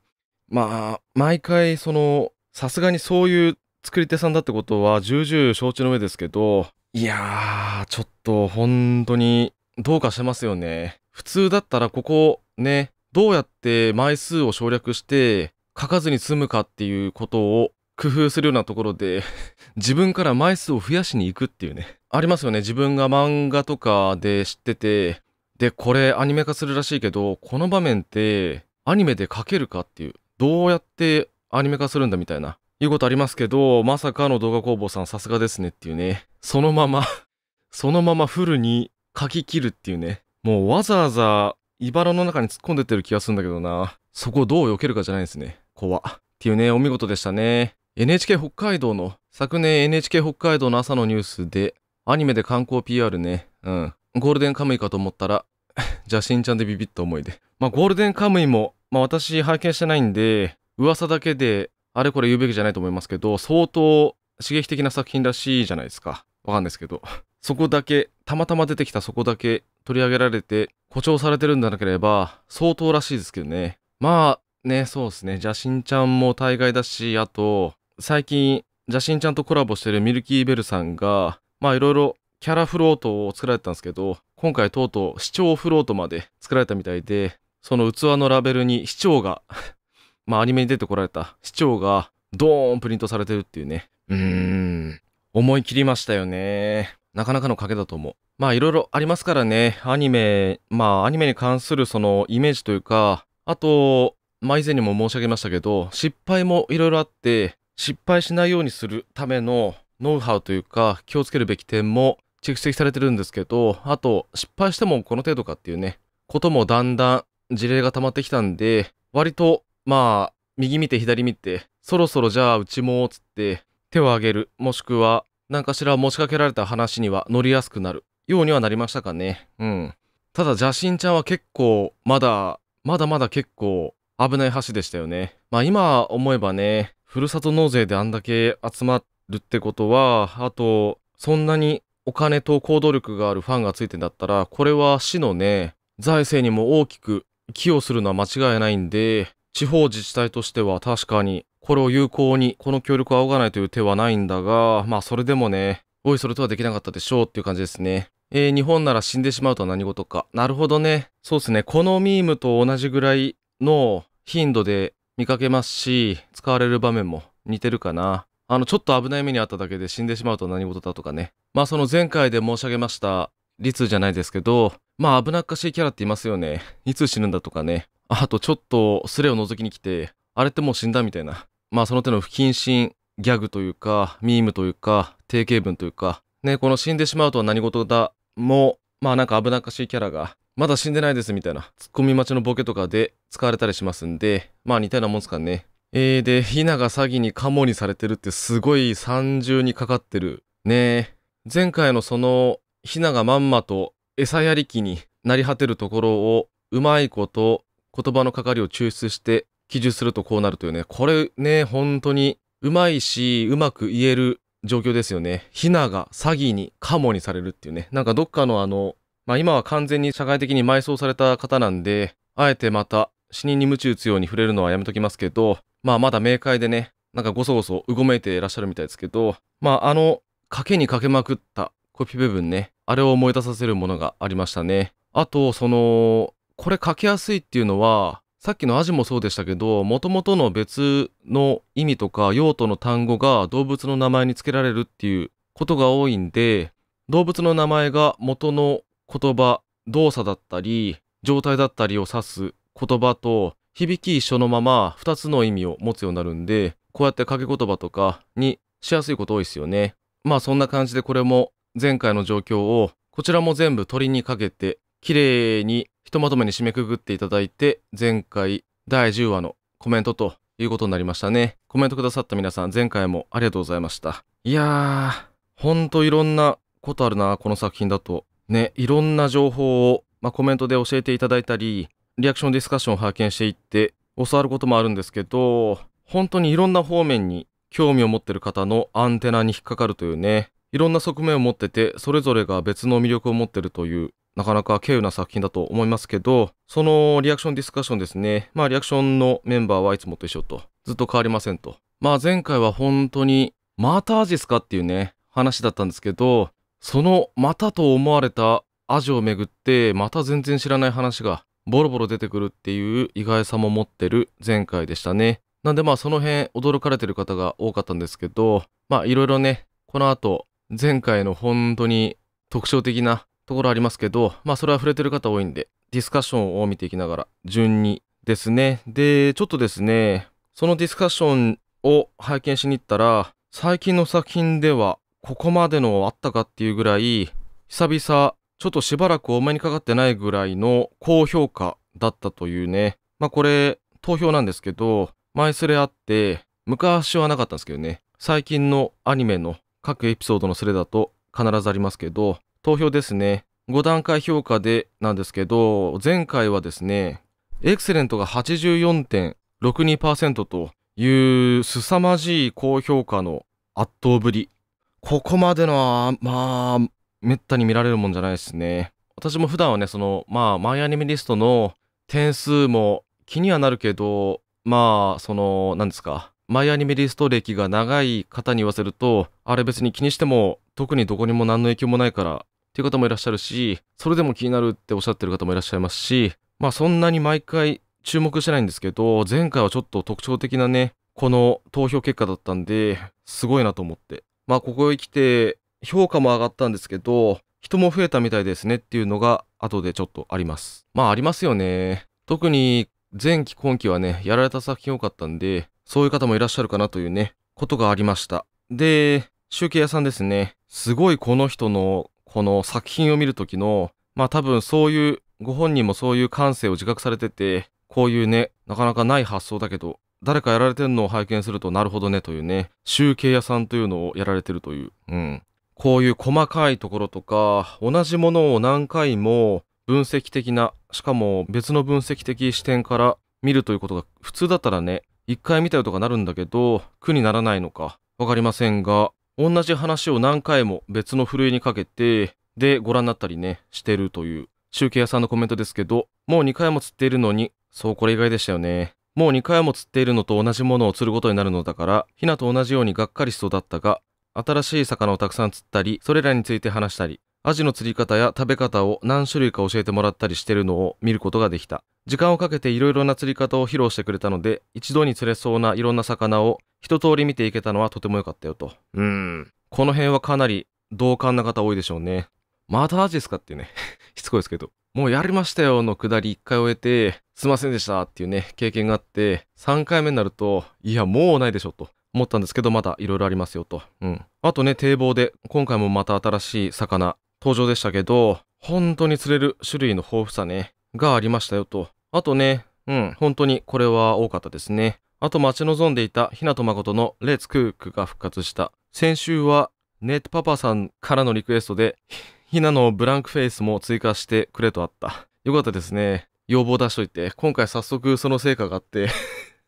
まあ、毎回その、さすがにそういう作り手さんだってことは重々承知の上ですけど、いやー、ちょっと本当にどうかしてますよね。普通だったらここね、どうやって枚数を省略して書かずに済むかっていうことを工夫するようなところで、自分から枚数を増やしに行くっていうね。ありますよね。自分が漫画とかで知ってて、で、これアニメ化するらしいけど、この場面ってアニメで描けるかっていう、どうやってアニメ化するんだみたいな、いうことありますけど、まさかの動画工房さんさすがですねっていうね、そのまま そのままフルに書き切るっていうね、もうわざわざ茨の中に突っ込んでってる気がするんだけどな、そこをどう避けるかじゃないですね。怖っていうね、お見事でしたね。NHK 北海道の、昨年 NHK 北海道の朝のニュースで、アニメで観光 PR ね。うん。ゴールデンカムイかと思ったら、邪 神ちゃんでビビっと思い出。まあ、ゴールデンカムイも、まあ、私拝見してないんで、噂だけで、あれこれ言うべきじゃないと思いますけど、相当刺激的な作品らしいじゃないですか。わかんないですけど。そこだけ、たまたま出てきたそこだけ取り上げられて、誇張されてるんじゃなければ、相当らしいですけどね。まあ、ね、そうですね。邪神ちゃんも大概だし、あと、最近、邪神ちゃんとコラボしてるミルキーベルさんが、まあいろいろキャラフロートを作られたんですけど、今回とうとう市長フロートまで作られたみたいで、その器のラベルに市長が まあアニメに出てこられた市長がドーンプリントされてるっていうね。うーん。思い切りましたよね。なかなかの賭けだと思う。まあいろいろありますからね。アニメ、まあアニメに関するそのイメージというか、あと、まあ以前にも申し上げましたけど、失敗もいろいろあって、失敗しないようにするためのノウハウというか気をつけるべき点も蓄積されてるんですけど、あと失敗してもこの程度かっていうね、こともだんだん事例が溜まってきたんで、割とまあ右見て左見て、そろそろじゃあうちもつって手を挙げる、もしくは何かしら持ちかけられた話には乗りやすくなるようにはなりましたかね。うん。ただ邪神ちゃんは結構まだ、まだまだ結構危ない橋でしたよね。まあ今思えばね、ふるさと納税であんだけ集まっるってことはあとそんなにお金と行動力があるファンがついてんだったらこれは市のね財政にも大きく寄与するのは間違いないんで地方自治体としては確かにこれを有効にこの協力を仰がないという手はないんだがまあそれでもねおいそれとはできなかったでしょうっていう感じですねえー、日本なら死んでしまうとは何事かなるほどねそうですねこのミームと同じぐらいの頻度で見かけますし使われる場面も似てるかなあの、ちょっと危ない目にあっただけで死んでしまうと何事だとかね。まあ、その前回で申し上げました、リじゃないですけど、まあ、危なっかしいキャラっていますよね。いつ死ぬんだとかね。あと、ちょっと、スレを覗きに来て、あれってもう死んだみたいな。まあ、その手の不謹慎、ギャグというか、ミームというか、定型文というか、ね、この死んでしまうとは何事だも、まあなんか危なっかしいキャラが、まだ死んでないですみたいな、ツッコミ待ちのボケとかで使われたりしますんで、まあ似たようなもんすかね。えー、で、ヒナが詐欺にカモにされてるってすごい三重にかかってる。ね前回のその、ヒナがまんまと餌やり機になり果てるところを、うまいこと言葉のかかりを抽出して記述するとこうなるというね。これね、本当にうまいし、うまく言える状況ですよね。ヒナが詐欺にカモにされるっていうね。なんかどっかのあの、まあ今は完全に社会的に埋葬された方なんで、あえてまた死人に鞭打つように触れるのはやめときますけど、まあまだ明快でね、なんかごそごそうごめいていらっしゃるみたいですけど、まああの、賭けにかけまくったコピー部分ね、あれを思い出させるものがありましたね。あと、その、これ書きやすいっていうのは、さっきのアジもそうでしたけど、もともとの別の意味とか用途の単語が動物の名前に付けられるっていうことが多いんで、動物の名前が元の言葉、動作だったり、状態だったりを指す言葉と、響き一緒のまま2つの意味を持つようになるんで、こうやって掛け言葉とかにしやすいこと多いですよね。まあそんな感じでこれも前回の状況をこちらも全部鳥にかけて綺麗にひとまとめに締めくぐっていただいて前回第10話のコメントということになりましたね。コメントくださった皆さん前回もありがとうございました。いやー、ほんといろんなことあるな、この作品だと。ね、いろんな情報を、まあ、コメントで教えていただいたり、リアクションディスカッションを拝見していって教わることもあるんですけど、本当にいろんな方面に興味を持ってる方のアンテナに引っかかるというね、いろんな側面を持ってて、それぞれが別の魅力を持ってるという、なかなか軽有な作品だと思いますけど、そのリアクションディスカッションですね。まあリアクションのメンバーはいつもと一緒と、ずっと変わりませんと。まあ前回は本当に、またアジスかっていうね、話だったんですけど、そのまたと思われたアジをめぐって、また全然知らない話がボロボロ出てくるっていう意外さも持ってる前回でしたね。なんでまあその辺驚かれてる方が多かったんですけど、まあいろいろね、この後前回の本当に特徴的なところありますけど、まあそれは触れてる方多いんで、ディスカッションを見ていきながら順にですね。で、ちょっとですね、そのディスカッションを拝見しに行ったら、最近の作品ではここまでのあったかっていうぐらい久々ちょっとしばらくお目にかかってないぐらいの高評価だったというね。まあこれ、投票なんですけど、前すれあって、昔はなかったんですけどね、最近のアニメの各エピソードのスレだと必ずありますけど、投票ですね、5段階評価でなんですけど、前回はですね、エクセレントが84.62%という凄まじい高評価の圧倒ぶり。ここまでの、まあ、めったに見られるもんじゃないですね。私も普段はね、その、まあ、マイアニメリストの点数も気にはなるけど、まあ、その、なんですか、マイアニメリスト歴が長い方に言わせると、あれ別に気にしても、特にどこにも何の影響もないから、っていう方もいらっしゃるし、それでも気になるっておっしゃってる方もいらっしゃいますし、まあそんなに毎回注目してないんですけど、前回はちょっと特徴的なね、この投票結果だったんで、すごいなと思って。まあここへ来て、評価も上がったんですけど、人も増えたみたいですねっていうのが後でちょっとあります。まあありますよね。特に前期今期はね、やられた作品多かったんで、そういう方もいらっしゃるかなというね、ことがありました。で、集計屋さんですね。すごいこの人のこの作品を見るときの、まあ多分そういうご本人もそういう感性を自覚されてて、こういうね、なかなかない発想だけど、誰かやられてるのを拝見するとなるほどねというね、集計屋さんというのをやられてるという、うん、こういう細かいところとか、同じものを何回も分析的な、しかも別の分析的視点から見るということが普通だったらね、一回見たよとかなるんだけど、苦にならないのかわかりませんが、同じ話を何回も別のふるいにかけて、でご覧になったりね、してるという、中継屋さんのコメントですけど、もう2回も釣っているのに、そう、これ以外でしたよね。もう2回も釣っているのと同じものを釣ることになるのだから、ヒナと同じようにがっかりしそうだったが、新しい魚をたくさん釣ったり、それらについて話したり、アジの釣り方や食べ方を何種類か教えてもらったりしてるのを見ることができた。時間をかけていろいろな釣り方を披露してくれたので、一度に釣れそうないろんな魚を一通り見ていけたのはとても良かったよと。うん。この辺はかなり同感な方多いでしょうね。またアジですかっていうね。しつこいですけど。もうやりましたよのくだり一回終えて、すいませんでしたっていうね、経験があって、3回目になると、いや、もうないでしょと。思ったんですけど、まだいろいろありますよと。うん。あとね、堤防で、今回もまた新しい魚、登場でしたけど、本当に釣れる種類の豊富さね、がありましたよと。あとね、うん、本当にこれは多かったですね。あと待ち望んでいた日向誠のレッツクークが復活した。先週は、ネットパパさんからのリクエストで、ひなのブランクフェイスも追加してくれとあった。よかったですね。要望出しといて、今回早速その成果があって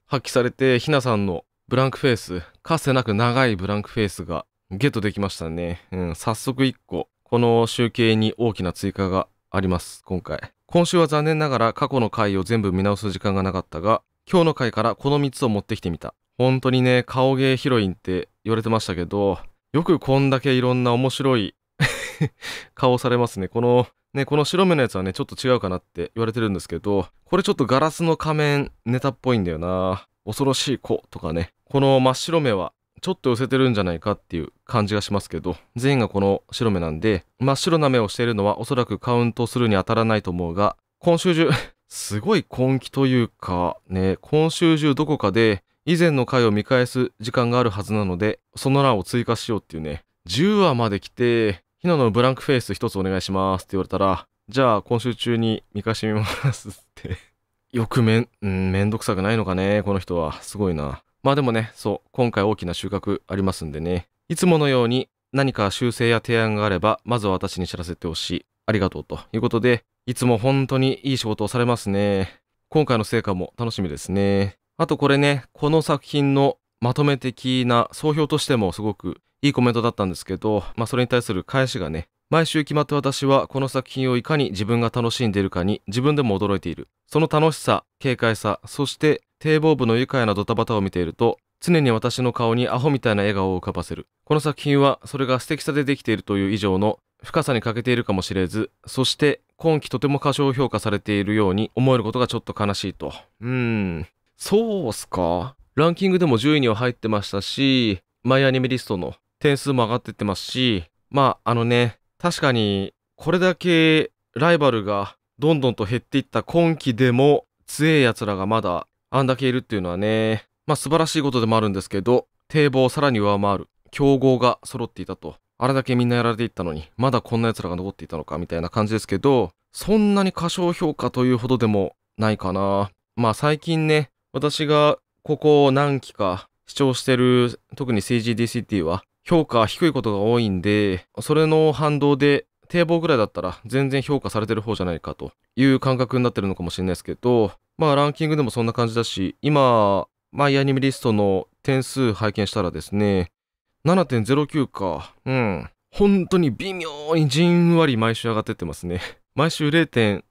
発揮されて、ひなさんのブランクフェイス、かつてなく長いブランクフェイスがゲットできましたね。うん、早速1個、この集計に大きな追加があります、今回。今週は残念ながら過去の回を全部見直す時間がなかったが、今日の回からこの3つを持ってきてみた。本当にね、顔芸ヒロインって言われてましたけど、よくこんだけいろんな面白い 顔されますね。この、ね、この白目のやつはね、ちょっと違うかなって言われてるんですけど、これちょっとガラスの仮面ネタっぽいんだよな。恐ろしい子とかね、この真っ白目はちょっと寄せてるんじゃないかっていう感じがしますけど全員がこの白目なんで真っ白な目をしているのはおそらくカウントするに当たらないと思うが今週中 すごい根気というかね今週中どこかで以前の回を見返す時間があるはずなのでその欄を追加しようっていうね10話まで来てひなのブランクフェイス一つお願いしますって言われたらじゃあ今週中に見返してみますってよくめん、ん、めんどくさくないのかねこの人はすごいなまあでもね、そう、今回大きな収穫ありますんでね。いつものように何か修正や提案があれば、まずは私に知らせてほしい。ありがとうということで、いつも本当にいい仕事をされますね。今回の成果も楽しみですね。あとこれね、この作品のまとめ的な総評としてもすごくいいコメントだったんですけど、まあそれに対する返しがね、毎週決まって私はこの作品をいかに自分が楽しんでいるかに自分でも驚いている。その楽しさ、軽快さ、そして堤防部の愉快なドタバタを見ていると、常に私の顔にアホみたいな笑顔を浮かばせる。この作品は、それが素敵さでできているという以上の深さに欠けているかもしれず、そして、今季とても過小評価されているように思えることがちょっと悲しいと。うーん、そうっすか。ランキングでも10位には入ってましたし、マイアニメリストの点数も上がってってますし、まあ、あのね、確かに、これだけライバルがどんどんと減っていった今季でも、強え奴らがまだあんだけいるっていうのはね、まあ素晴らしいことでもあるんですけど、堤防をさらに上回る強豪が揃っていたと。あれだけみんなやられていったのに、まだこんな奴らが残っていたのかみたいな感じですけど、そんなに過小評価というほどでもないかな。まあ最近ね、私がここ何期か視聴してる、特に CGDCT は評価低いことが多いんで、それの反動で堤防ぐらいだったら全然評価されてる方じゃないかという感覚になってるのかもしれないですけど、まあランキングでもそんな感じだし、今、マイアニメリストの点数拝見したらですね、7.09か。うん。本当に微妙にじんわり毎週上がってってますね。毎週0.01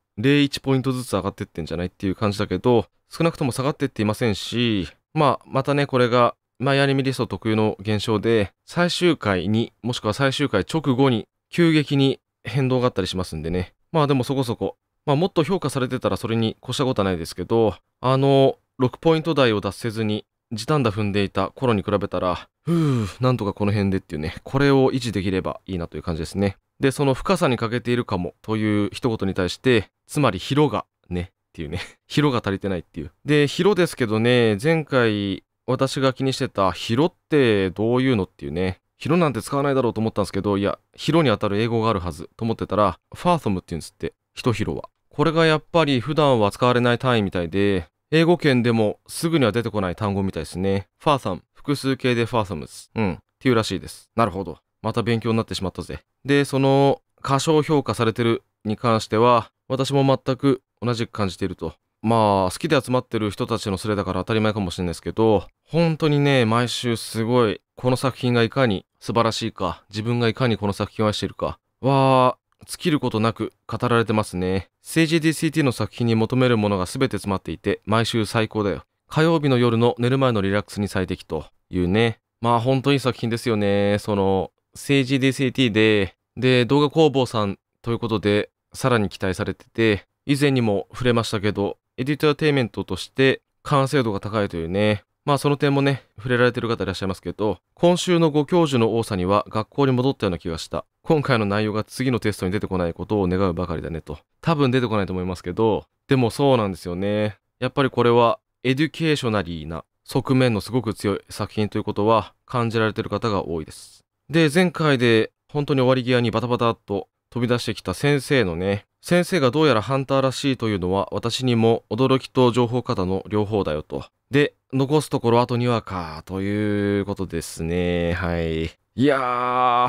ポイントずつ上がってってんじゃないっていう感じだけど、少なくとも下がってっていませんし、まあ、またね、これがマイアニメリスト特有の現象で、最終回に、もしくは最終回直後に、急激に変動があったりしますんでね。まあでもそこそこ。まあもっと評価されてたらそれに越したことはないですけど、あの、6ポイント台を脱せずに、時短打踏んでいた頃に比べたら、ふぅ、なんとかこの辺でっていうね、これを維持できればいいなという感じですね。で、その深さに欠けているかもという一言に対して、つまり広がね、っていうね、広 が足りてないっていう。で、広ですけどね、前回私が気にしてた広ってどういうのっていうね、ヒロなんて使わないだろうと思ったんですけど、いや、ヒロにあたる英語があるはずと思ってたら、ファーソムって言うんですって、ヒトヒロは。これがやっぱり普段は使われない単位みたいで、英語圏でもすぐには出てこない単語みたいですね。ファーサム、複数形でファーサムです。うん、っていうらしいです。なるほど。また勉強になってしまったぜ。で、その、過小評価されてるに関しては、私も全く同じく感じているとまあ好きで集まってる人たちのスレだから当たり前かもしれないですけど本当にね毎週すごいこの作品がいかに素晴らしいか自分がいかにこの作品を愛しているかは尽きることなく語られてますね CGDCT の作品に求めるものが全て詰まっていて毎週最高だよ火曜日の夜の寝る前のリラックスに最適というねまあ本当にいい作品ですよねその CGDCT でで動画工房さんということでさらに期待されてて以前にも触れましたけどエデュターテイメントとして完成度が高いというね、まあその点もね、触れられてる方いらっしゃいますけど、今週のご教授の多さには学校に戻ったような気がした。今回の内容が次のテストに出てこないことを願うばかりだねと。多分出てこないと思いますけど、でもそうなんですよね。やっぱりこれはエデュケーショナリーな側面のすごく強い作品ということは感じられてる方が多いです。で、前回で本当に終わり際にバタバタっと飛び出してきた先生のね、先生がどうやらハンターらしいというのは私にも驚きと情報過多の両方だよと。で、残すところあとに話かということですね。はい。いや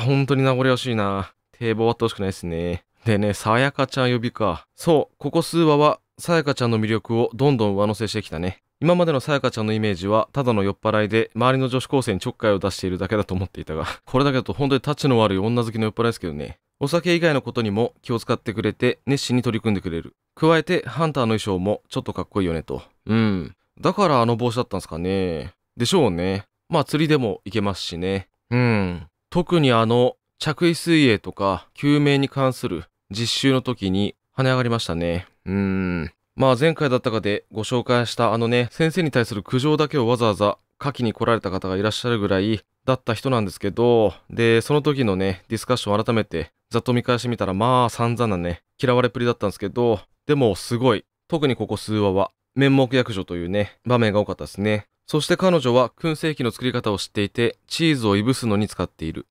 ー、本当に名残惜しいな。堤防終わってほしくないですね。でね、さやかちゃん呼びか。そう、ここ数話はさやかちゃんの魅力をどんどん上乗せしてきたね。今までのさやかちゃんのイメージは、ただの酔っ払いで、周りの女子高生にちょっかいを出しているだけだと思っていたが、これだけだと本当にタッチの悪い女好きの酔っ払いですけどね。お酒以外のことにも気を使ってくれて熱心に取り組んでくれる。加えてハンターの衣装もちょっとかっこいいよねと。うん。だからあの帽子だったんですかね。でしょうね。まあ釣りでも行けますしね。うん。特にあの着衣水泳とか救命に関する実習の時に跳ね上がりましたね。うん。まあ前回だったかでご紹介したあのね、先生に対する苦情だけをわざわざ書きに来られた方がいらっしゃるぐらい、だった人なんですけど、で、その時のね、ディスカッション改めて、ざっと見返してみたら、まあ散々なね、嫌われっぷりだったんですけど、でもすごい、特にここ数話は、面目役所というね、場面が多かったですね。そして彼女は燻製器の作り方を知っていて、チーズをいぶすのに使っている。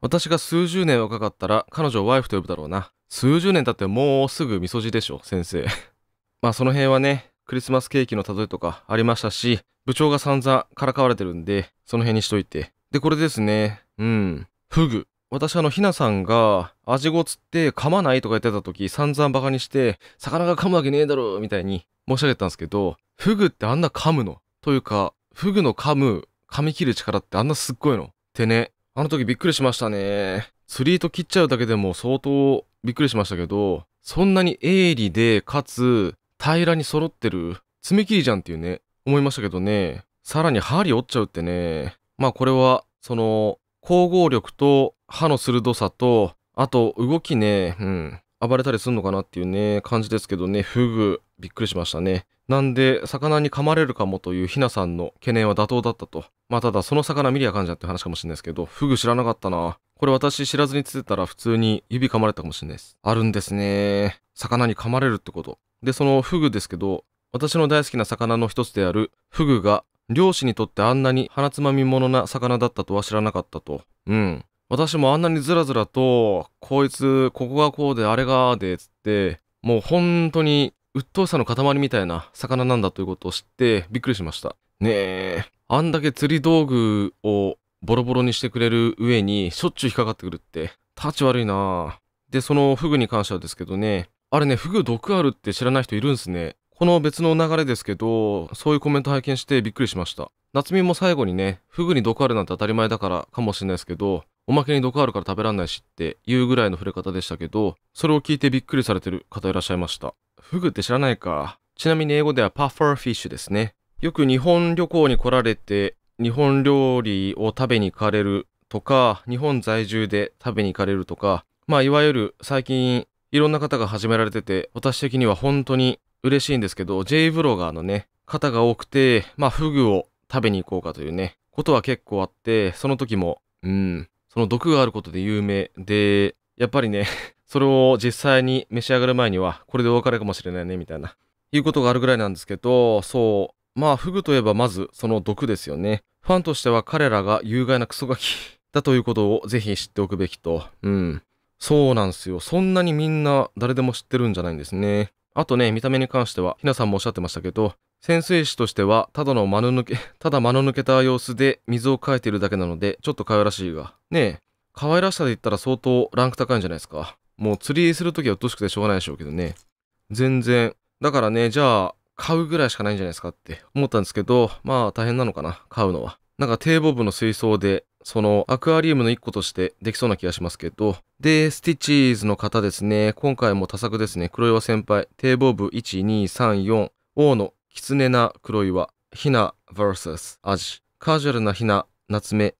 私が数十年若かったら、彼女をワイフと呼ぶだろうな。数十年経ってもうすぐ味噌汁でしょ、先生。まあその辺はね、クリスマスケーキの例えとかありましたし、部長が散々からかわれてるんで、その辺にしといて。で、これですね。うん。フグ。私あの、ひなさんが、アジゴって噛まないとか言ってた時、散々バカにして、魚が噛むわけねえだろみたいに申し上げたんですけど、フグってあんな噛むのというか、フグの噛む、噛み切る力ってあんなすっごいのってね、あの時びっくりしましたね。釣り糸切っちゃうだけでも相当びっくりしましたけど、そんなに鋭利で、かつ、平らに揃ってる、爪切りじゃんっていうね、思いましたけどね、さらに針折っちゃうってね、まあこれはその光合力と歯の鋭さとあと動きね、うん、暴れたりすんのかなっていうね感じですけどねフグびっくりしましたねなんで魚に噛まれるかもというひなさんの懸念は妥当だったとまあただその魚見りゃかんじゃって話かもしれないですけどフグ知らなかったなこれ私知らずに釣いてたら普通に指噛まれたかもしれないですあるんですね魚に噛まれるってことでそのフグですけど私の大好きな魚の一つであるフグが漁師にとってあんなに鼻つまみのな魚だったとは知らなかったと。うん。私もあんなにずらずらと、こいつ、ここがこうで、あれが、で、つって、もう本当に、鬱陶しさの塊みたいな魚なんだということを知って、びっくりしました。ねえ、あんだけ釣り道具をボロボロにしてくれる上に、しょっちゅう引っかかってくるって、立ち悪いなで、そのフグに関してはですけどね、あれね、フグ毒あるって知らない人いるんすね。この別の流れですけど、そういうコメント拝見してびっくりしました。夏美も最後にね、フグに毒あるなんて当たり前だからかもしれないですけど、おまけに毒あるから食べらんないしっていうぐらいの触れ方でしたけど、それを聞いてびっくりされてる方いらっしゃいました。フグって知らないか。ちなみに英語ではパファーフィッシュですね。よく日本旅行に来られて、日本料理を食べに行かれるとか、日本在住で食べに行かれるとか、まあいわゆる最近いろんな方が始められてて、私的には本当に嬉しいんですけど、J ブロガーのね、方が多くて、まあ、フグを食べに行こうかというね、ことは結構あって、その時も、うん、その毒があることで有名で、やっぱりね、それを実際に召し上がる前には、これでお別れかもしれないね、みたいな、いうことがあるぐらいなんですけど、そう、まあ、フグといえばまず、その毒ですよね。ファンとしては彼らが 有害なクソガキ だということをぜひ知っておくべきと、うん。そうなんですよ。そんなにみんな誰でも知ってるんじゃないんですね。あとね、見た目に関しては、ひなさんもおっしゃってましたけど、潜水士としては、ただの間の抜け、ただ間の抜けた様子で水をかいてるだけなので、ちょっと可愛らしいが。ねえ、可愛らしさで言ったら相当ランク高いんじゃないですか。もう釣りするときはうっとしくてしょうがないでしょうけどね。全然。だからね、じゃあ、買うぐらいしかないんじゃないですかって思ったんですけど、まあ大変なのかな、買うのは。なんか堤防部の水槽でそのアクアリウムの一個としてできそうな気がしますけど。で、スティッチーズの方ですね。今回も多作ですね。黒岩先輩。堤防部1234。王の狐な黒岩。ひな vs アジ。カジュアルなひな夏目。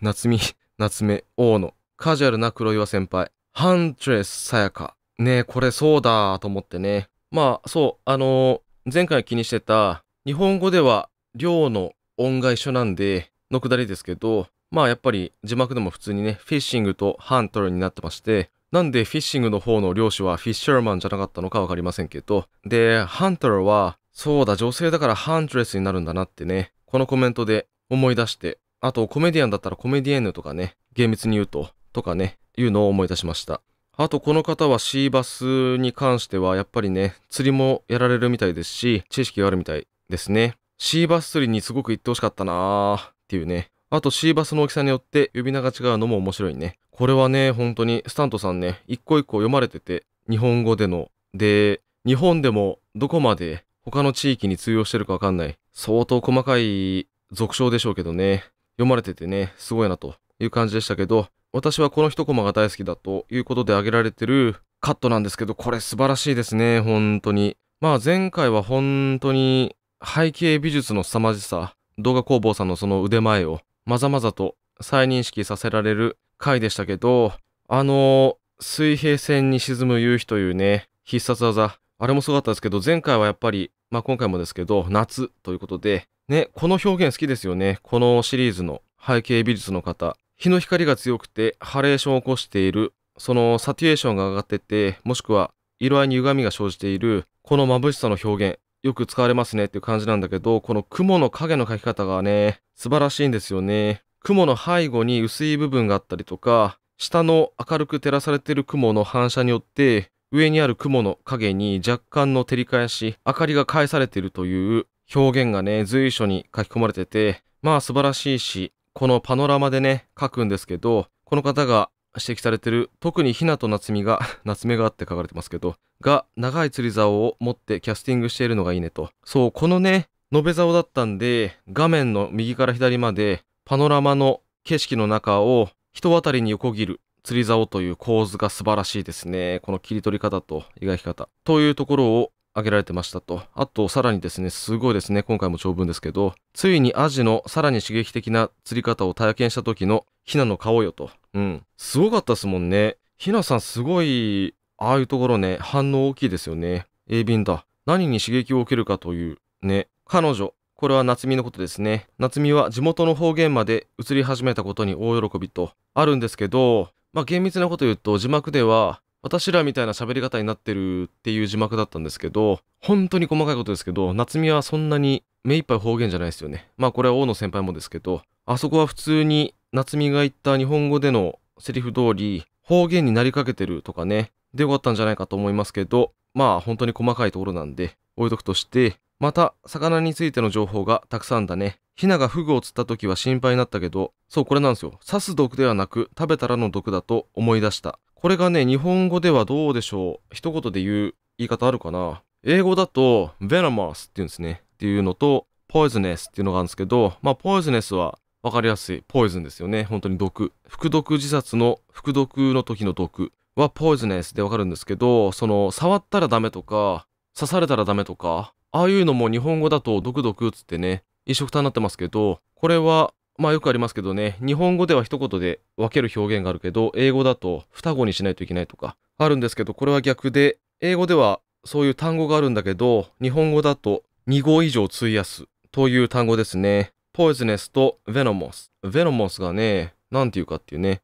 夏美。夏 目。王の。カジュアルな黒岩先輩。ハンドレスさやか。ねこれそうだと思ってね。まあ、そう、あのー、前回気にしてた、日本語では、量の音が一緒なんで、のくだりですけど、まあやっぱり字幕でも普通にね、フィッシングとハントルになってまして、なんでフィッシングの方の漁師はフィッシャーマンじゃなかったのかわかりませんけど、で、ハントルは、そうだ、女性だからハントレスになるんだなってね、このコメントで思い出して、あとコメディアンだったらコメディエンヌとかね、厳密に言うと、とかね、いうのを思い出しました。あとこの方はシーバスに関してはやっぱりね、釣りもやられるみたいですし、知識があるみたいですね。シーバス釣りにすごく行ってほしかったなーっていうね、あと C バスの大きさによって呼び名が違うのも面白いね。これはね、本当にスタントさんね、一個一個読まれてて、日本語での、で、日本でもどこまで他の地域に通用してるかわかんない。相当細かい俗称でしょうけどね、読まれててね、すごいなという感じでしたけど、私はこの一コマが大好きだということで挙げられてるカットなんですけど、これ素晴らしいですね、本当に。まあ前回は本当に背景美術の凄まじさ、動画工房さんのその腕前をまざまざと再認識させられる回でしたけど、あのー、水平線に沈む夕日というね、必殺技、あれもすごかったですけど、前回はやっぱり、まあ、今回もですけど、夏ということで、ね、この表現好きですよね。このシリーズの背景美術の方。日の光が強くて、ハレーションを起こしている、そのサテュエーションが上がってて、もしくは色合いに歪みが生じている、この眩しさの表現。よく使われますねっていう感じなんだけど、この雲の影の描き方がね、素晴らしいんですよね。雲の背後に薄い部分があったりとか、下の明るく照らされている雲の反射によって、上にある雲の影に若干の照り返し、明かりが返されているという表現がね、随所に書き込まれてて、まあ素晴らしいし、このパノラマでね、書くんですけど、この方が指摘されてる特にひなと夏美が 夏目があって書かれてますけどが長い釣り竿を持ってキャスティングしているのがいいねとそうこのね延べ竿だったんで画面の右から左までパノラマの景色の中を人渡りに横切る釣り竿という構図が素晴らしいですねこの切り取り方と描き方というところを挙げられてましたと。あと、さらにですね、すごいですね、今回も長文ですけど、ついにアジのさらに刺激的な釣り方を体験した時のヒナの顔よと。うん。すごかったですもんね。ひなさんすごい、ああいうところね、反応大きいですよね。鋭敏だ。何に刺激を受けるかという、ね。彼女。これは夏美のことですね。夏美は地元の方言まで移り始めたことに大喜びとあるんですけど、まあ厳密なこと言うと字幕では、私らみたいな喋り方になってるっていう字幕だったんですけど、本当に細かいことですけど、夏美はそんなに目いっぱい方言じゃないですよね。まあこれは大野先輩もですけど、あそこは普通に夏美が言った日本語でのセリフ通り、方言になりかけてるとかね、でよかったんじゃないかと思いますけど、まあ本当に細かいところなんで、置いとくとして、また、魚についての情報がたくさんだね。ヒナがフグを釣った時は心配になったけど、そう、これなんですよ。刺す毒ではなく、食べたらの毒だと思い出した。これがね、日本語ではどうでしょう。一言で言う言い方あるかな。英語だと、venomous って言うんですね。っていうのと、poisonous っていうのがあるんですけど、まあ、poisonous は分かりやすい。ポイズンですよね。本当に毒。服毒自殺の、服毒の時の毒はポイズネスでわかるんですけど、その、触ったらダメとか、刺されたらダメとか、ああいうのも日本語だと毒毒つってね、一色体になってますけど、これは、まあよくありますけどね、日本語では一言で分ける表現があるけど、英語だと双子にしないといけないとか、あるんですけど、これは逆で、英語ではそういう単語があるんだけど、日本語だと2語以上費やすという単語ですね。ポイズネスとヴェノ o m o u がね、なんていうかっていうね、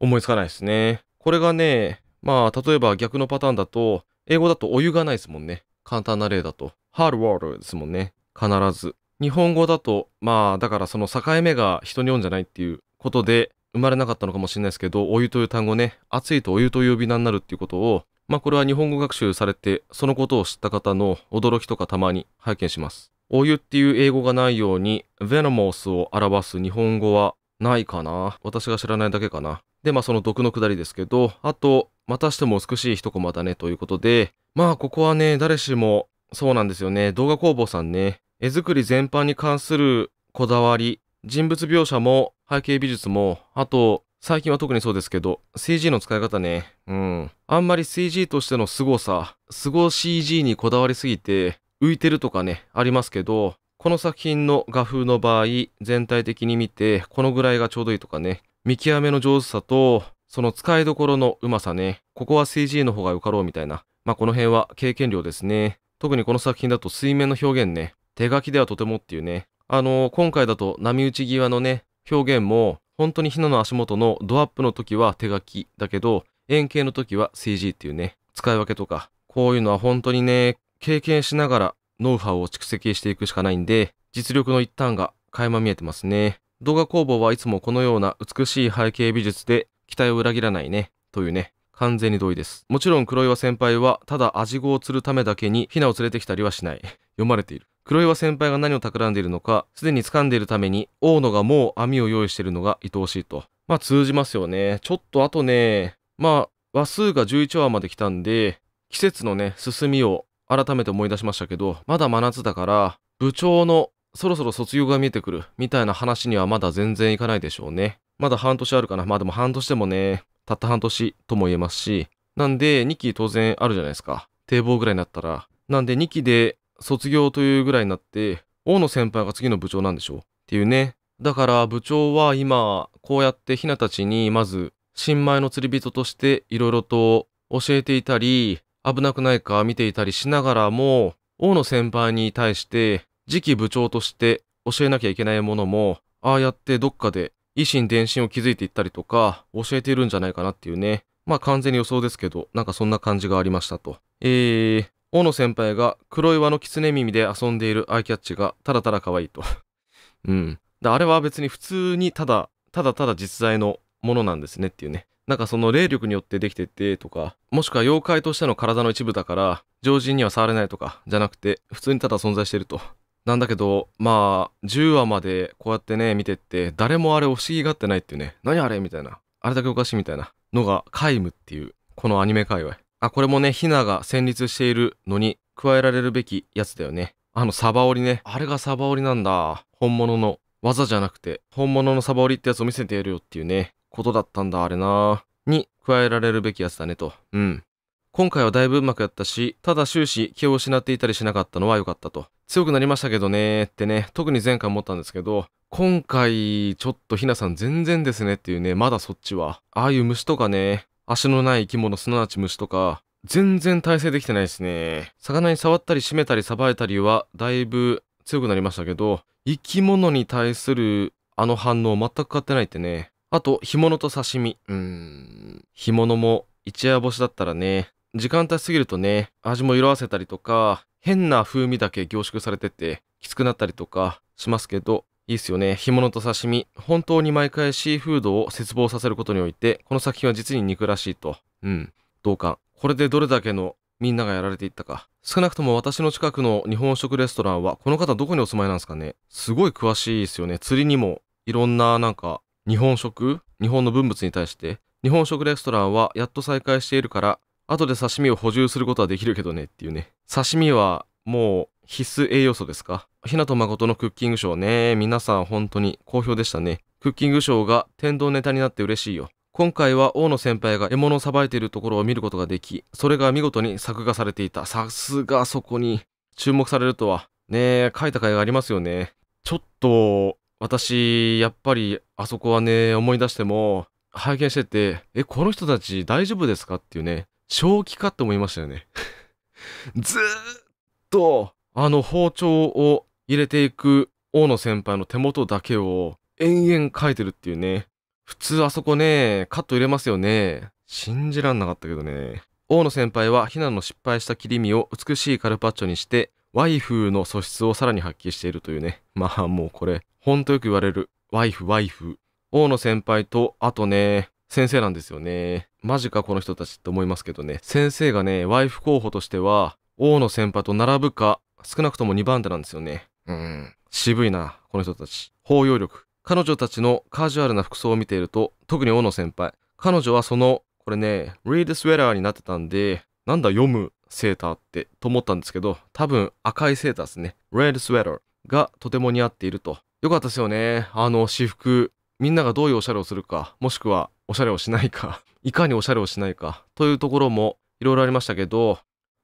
思いつかないですね。これがね、まあ、例えば逆のパターンだと、英語だとお湯がないですもんね。簡単な例だと。hard water ですもんね。必ず。日本語だと、まあ、だからその境目が人に読んじゃないっていうことで、生まれなかったのかもしれないですけど、お湯という単語ね、熱いとお湯という呼び名になるっていうことを、まあこれは日本語学習されて、そのことを知った方の驚きとかたまに拝見します。お湯っていう英語がないように、venomous を表す日本語はないかな。私が知らないだけかな。で、まあその毒のくだりですけど、あと、またしても美しい一コマだねということで、まあここはね、誰しも、そうなんですよね、動画工房さんね、絵作り全般に関するこだわり、人物描写も背景美術も、あと、最近は特にそうですけど、CG の使い方ね、うん。あんまり CG としての凄さ、凄 CG にこだわりすぎて、浮いてるとかね、ありますけど、この作品の画風の場合、全体的に見て、このぐらいがちょうどいいとかね、見極めの上手さと、その使いどころのうまさね、ここは CG の方が受かろうみたいな、まあこの辺は経験量ですね。特にこの作品だと水面の表現ね、手書きではとてもっていうね、あのー、今回だと波打ち際のね、表現も、本当にひなの足元のドアップの時は手書きだけど、円形の時は CG っていうね、使い分けとか、こういうのは本当にね、経験しながらノウハウを蓄積していくしかないんで、実力の一端が垣間見えてますね。動画工房はいつもこのような美しい背景美術で期待を裏切らないね、というね。完全に同意です。もちろん黒岩先輩は、ただ味子を釣るためだけに、ヒナを連れてきたりはしない。読まれている。黒岩先輩が何を企んでいるのか、すでに掴んでいるために、大野がもう網を用意しているのが愛おしいと。まあ通じますよね。ちょっとあとね、まあ、話数が11話まで来たんで、季節のね、進みを改めて思い出しましたけど、まだ真夏だから、部長のそろそろ卒業が見えてくるみたいな話にはまだ全然いかないでしょうね。まだ半年あるかな。まあでも半年でもね、たった半年とも言えますし、なんで2期当然あるじゃないですか。堤防ぐらいになったら。なんで2期で卒業というぐらいになって、大野先輩が次の部長なんでしょうっていうね。だから部長は今、こうやってひなたちにまず新米の釣り人としていろいろと教えていたり、危なくないか見ていたりしながらも、大野先輩に対して次期部長として教えなきゃいけないものも、ああやってどっかで維新伝心を築いていったりとか、教えているんじゃないかなっていうね。まあ完全に予想ですけど、なんかそんな感じがありましたと。えー、大野先輩が黒岩の狐耳で遊んでいるアイキャッチがただただ可愛いと。うん。で、あれは別に普通にただ、ただただ実在のものなんですねっていうね。なんかその霊力によってできててとか、もしくは妖怪としての体の一部だから、常人には触れないとか、じゃなくて、普通にただ存在してると。なんだけど、まあ、10話までこうやってね、見てって、誰もあれ不思議がってないっていうね、何あれみたいな、あれだけおかしいみたいなのが、皆無っていう、このアニメ界隈。あ、これもね、ヒナが戦慄しているのに加えられるべきやつだよね。あの、サバオリね。あれがサバオリなんだ。本物の。技じゃなくて、本物のサバオリってやつを見せてやるよっていうね。ことだったんだあれなに加えられるべきやつだねと。うん。今回はだいぶうまくやったし、ただ終始気を失っていたりしなかったのは良かったと。強くなりましたけどねってね、特に前回思ったんですけど、今回ちょっとひなさん全然ですねっていうね、まだそっちは。ああいう虫とかね、足のない生き物、すなわち虫とか、全然耐性できてないですね。魚に触ったり締めたりさばいたりはだいぶ強くなりましたけど、生き物に対するあの反応全く変わってないってね。あと、干物と刺身。うーん。干物も一夜干しだったらね、時間ちすぎるとね、味も色あせたりとか、変な風味だけ凝縮されてて、きつくなったりとかしますけど、いいっすよね。干物と刺身。本当に毎回シーフードを絶望させることにおいて、この作品は実に肉らしいと。うん。同感。これでどれだけのみんながやられていったか。少なくとも私の近くの日本食レストランは、この方どこにお住まいなんですかね。すごい詳しいですよね。釣りにも、いろんななんか日本食日本の文物に対して、日本食レストランはやっと再開しているから、後で刺身を補充することはできるけどねっていうね。刺身はもう必須栄養素ですかひなと誠のクッキングショーね、皆さん本当に好評でしたね。クッキングショーが天丼ネタになって嬉しいよ。今回は大野先輩が獲物をさばいているところを見ることができ、それが見事に作画されていた。さすがそこに注目されるとは。ねえ、書いた甲斐がありますよね。ちょっと、私、やっぱりあそこはね、思い出しても、拝見してて、え、この人たち大丈夫ですかっていうね、正気かって思いましたよね。ずーっと、あの包丁を入れていく大野先輩の手元だけを延々書いてるっていうね。普通あそこね、カット入れますよね。信じらんなかったけどね。大野先輩は避難の失敗した切り身を美しいカルパッチョにして、ワイフの素質をさらに発揮しているというね。まあもうこれ、ほんとよく言われる。ワイフ、ワイフ、大野先輩と、あとね、先生なんですよね。マジかこの人たちって思いますけどね。先生がね、ワイフ候補としては、大野先輩と並ぶか、少なくとも2番手なんですよね。うん。渋いな、この人たち。包容力。彼女たちのカジュアルな服装を見ていると、特に大野先輩。彼女はその、これね、read sweater になってたんで、なんだ読むセーターってと思ったんですけど、多分赤いセーターですね。red sweater がとても似合っていると。よかったですよね。あの、私服。みんながどういうおしゃれをするか、もしくはおしゃれをしないか、いかにおしゃれをしないか、というところもいろいろありましたけど、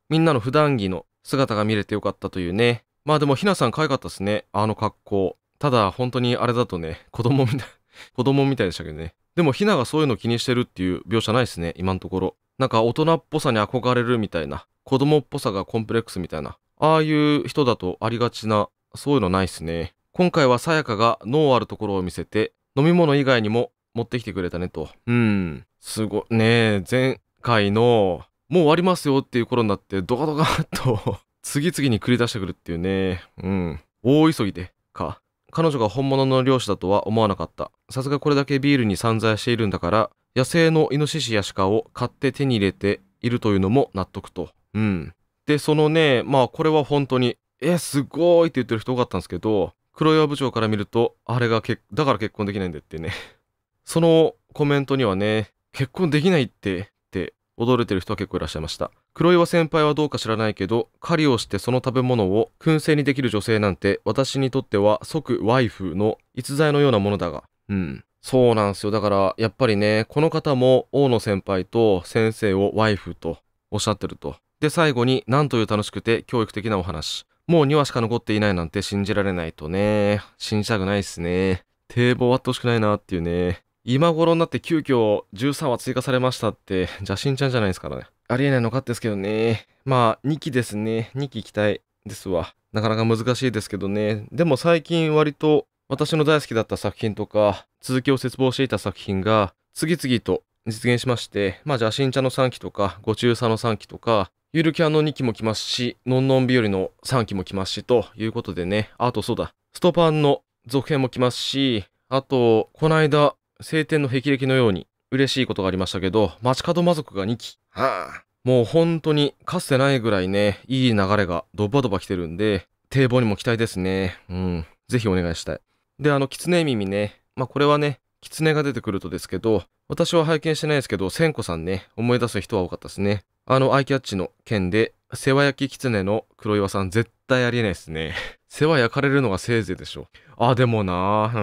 みんなの普段着の姿が見れてよかったというね。まあでもひなさん可愛かったですね。あの格好。ただ本当にあれだとね、子供みたい、子供みたいでしたけどね。でもひながそういうの気にしてるっていう描写ないですね、今のところ。なんか大人っぽさに憧れるみたいな、子供っぽさがコンプレックスみたいな、ああいう人だとありがちな、そういうのないっすね。今回はさやかが脳あるところを見せて、飲み物以外にも持ってきてくれたねと。うん。すごい。ねえ、前回の、もう終わりますよっていう頃になって、ドカドカっと次々に繰り出してくるっていうね。うん。大急ぎで、か。彼女が本物の漁師だとは思わなかった。さすがこれだけビールに散在しているんだから、野生のイノシシやシカを買って手に入れているというのも納得と。うん。で、そのね、まあこれは本当に、え、すごいって言ってる人多かったんですけど、黒岩部長から見ると、あれがけ、だから結婚できないんだってね。そのコメントにはね、結婚できないって、って驚いてる人は結構いらっしゃいました。黒岩先輩はどうか知らないけど、狩りをしてその食べ物を燻製にできる女性なんて、私にとっては即ワイフの逸材のようなものだが。うん。そうなんですよ。だから、やっぱりね、この方も大野先輩と先生をワイフとおっしゃってると。で、最後に、なんという楽しくて教育的なお話。もう2話しか残っていないなんて信じられないとね。信じたくないっすね。堤防終わってほしくないなっていうね。今頃になって急遽13話追加されましたって、邪神ちゃんじゃないですからね。ありえないのかっですけどね。まあ、2期ですね。2期期待ですわ。なかなか難しいですけどね。でも最近割と私の大好きだった作品とか、続きを絶望していた作品が、次々と実現しまして、まあ、邪神茶の3期とか、ご中佐の3期とか、ゆるキャンの2期も来ますし、のんのん日和の3期も来ますし、ということでね。あとそうだ、ストパンの続編も来ますし、あと、こないだ、晴天の霹靂のように嬉しいことがありましたけど、街角魔族が2期。はあ、もう本当にかつてないぐらいね、いい流れがドバドバ来てるんで、堤防にも期待ですね。うん。ぜひお願いしたい。で、あの、狐耳ね。まあ、これはね、狐が出てくるとですけど、私は拝見してないですけど、千子さんね、思い出す人は多かったですね。あのアイキャッチの件で、世話焼き狐の黒岩さん絶対ありえないですね。世話焼かれるのがせいぜいでしょ。あ、でもなう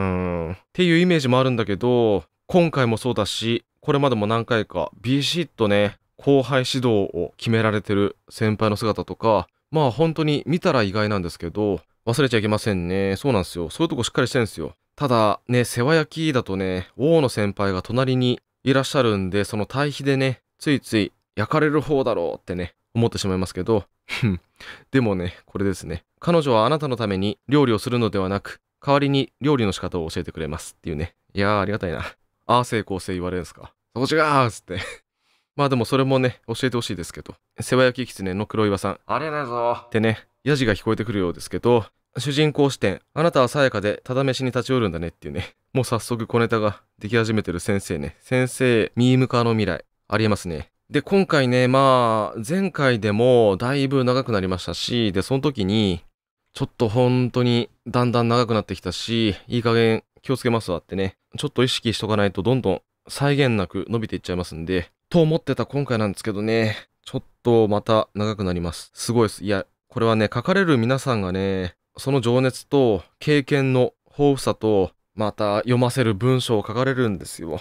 ん。っていうイメージもあるんだけど、今回もそうだし、これまでも何回かビシッとね、後輩指導を決められてる先輩の姿とか、まあ本当に見たら意外なんですけど、忘れちゃいけませんね。そうなんですよ。そういうとこしっかりしてるんですよ。ただね、世話焼きだとね、王の先輩が隣にいらっしゃるんで、その対比でね、ついつい焼かれる方だろうってね、思ってしまいますけど、でもね、これですね。彼女はあなたのために料理をするのではなく、代わりに料理の仕方を教えてくれますっていうね。いやーありがたいな。ああ、成功性言われるんすか。そこ違うっつって。まあでもそれもね、教えてほしいですけど。世話焼き狐の黒岩さん。あれいぞ。ってね、ヤジが聞こえてくるようですけど、主人公視点、あなたはさやかでただ飯に立ち寄るんだねっていうね。もう早速小ネタができ始めてる先生ね。先生、ミーム化の未来。ありえますね。で、今回ね、まあ、前回でもだいぶ長くなりましたし、で、その時に、ちょっと本当にだんだん長くなってきたし、いい加減気をつけますわってね、ちょっと意識しとかないとどんどん際限なく伸びていっちゃいますんで、と思ってた今回なんですけどね、ちょっとまた長くなります。すごいです。いや、これはね、書かれる皆さんがね、その情熱と経験の豊富さと、また読ませる文章を書かれるんですよ。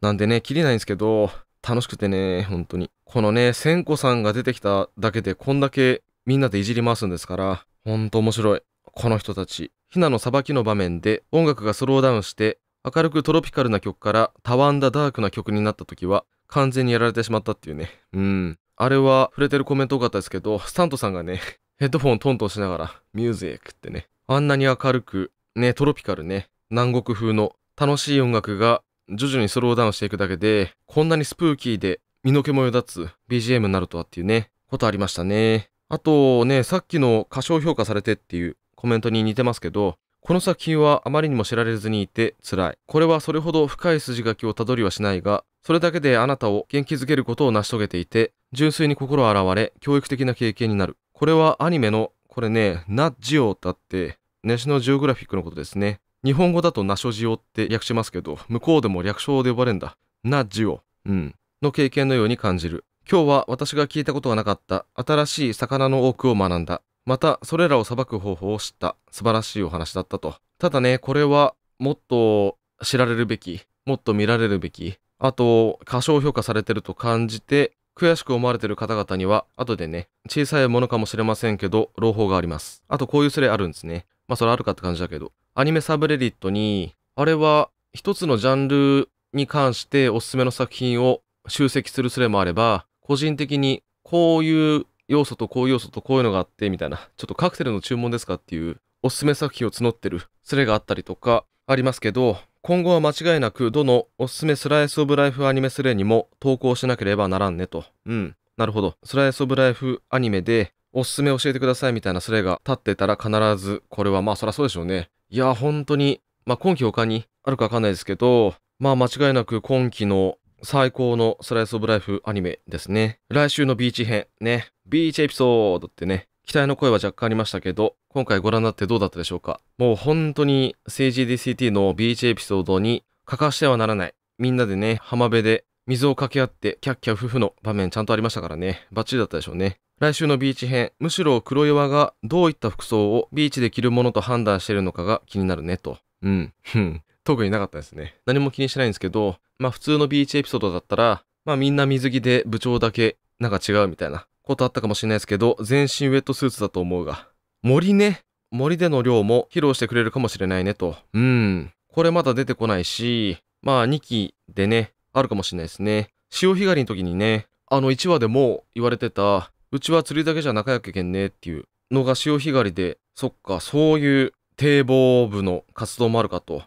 なんでね、切りないんですけど、楽しくてね、本当に。このね、千子さんが出てきただけでこんだけみんなでいじり回すんですから、ほんと面白い。この人たち。ヒナのさばきの場面で音楽がスローダウンして、明るくトロピカルな曲からたわんだダークな曲になった時は、完全にやられてしまったっていうね。うん。あれは触れてるコメント多かったですけど、スタントさんがね、ヘッドフォントントンしながら、ミュージックってね、あんなに明るく、ね、トロピカルね、南国風の楽しい音楽が徐々にスローダウンしていくだけで、こんなにスプーキーで身の毛もよだつ BGM になるとはっていうね、ことありましたね。あとね、さっきの過小評価されてっていうコメントに似てますけど、この作品はあまりにも知られずにいて辛い。これはそれほど深い筋書きをたどりはしないが、それだけであなたを元気づけることを成し遂げていて、純粋に心洗われ、教育的な経験になる。これはアニメの、これね、ナ・ッジオだって、ネシノジオグラフィックのことですね。日本語だとナショジオって略しますけど、向こうでも略称で呼ばれるんだ。ナジオ。うん。の経験のように感じる。今日は私が聞いたことがなかった新しい魚の多くを学んだ。また、それらを裁く方法を知った。素晴らしいお話だったと。ただね、これはもっと知られるべき、もっと見られるべき、あと、過小評価されてると感じて、悔しく思われてる方々には、後でね、小さいものかもしれませんけど、朗報があります。あと、こういうスレあるんですね。まあ、それあるかって感じだけど。アニメサブレディットに、あれは一つのジャンルに関しておすすめの作品を集積するすれもあれば、個人的にこういう要素とこういう要素とこういうのがあってみたいな、ちょっとカクテルの注文ですかっていうおすすめ作品を募ってるスレがあったりとかありますけど、今後は間違いなくどのおすすめスライスオブライフアニメスレにも投稿しなければならんねと。うん。なるほど。スライスオブライフアニメでおすすめ教えてくださいみたいなスレが立ってたら必ずこれはまあそりゃそうでしょうね。いや、本当に、まあ、今季他にあるかわかんないですけど、まあ、間違いなく今季の最高のスライスオブライフアニメですね。来週のビーチ編、ね。ビーチエピソードってね、期待の声は若干ありましたけど、今回ご覧になってどうだったでしょうかもう本当に CGDCT のビーチエピソードに欠かしてはならない。みんなでね、浜辺で水を掛け合って、キャッキャフフの場面ちゃんとありましたからね。バッチリだったでしょうね。来週のビーチ編、むしろ黒岩がどういった服装をビーチで着るものと判断してるのかが気になるねと。うん、ふん。特になかったですね。何も気にしてないんですけど、まあ普通のビーチエピソードだったら、まあみんな水着で部長だけなんか違うみたいなことあったかもしれないですけど、全身ウェットスーツだと思うが。森ね。森での量も披露してくれるかもしれないねと。うん。これまだ出てこないし、まあ2期でね、あるかもしれないですね。潮干狩りの時にね、あの1話でも言われてた、うちは釣りだけじゃ仲良いけんねっていうのが潮干狩りで、そっか、そういう堤防部の活動もあるかと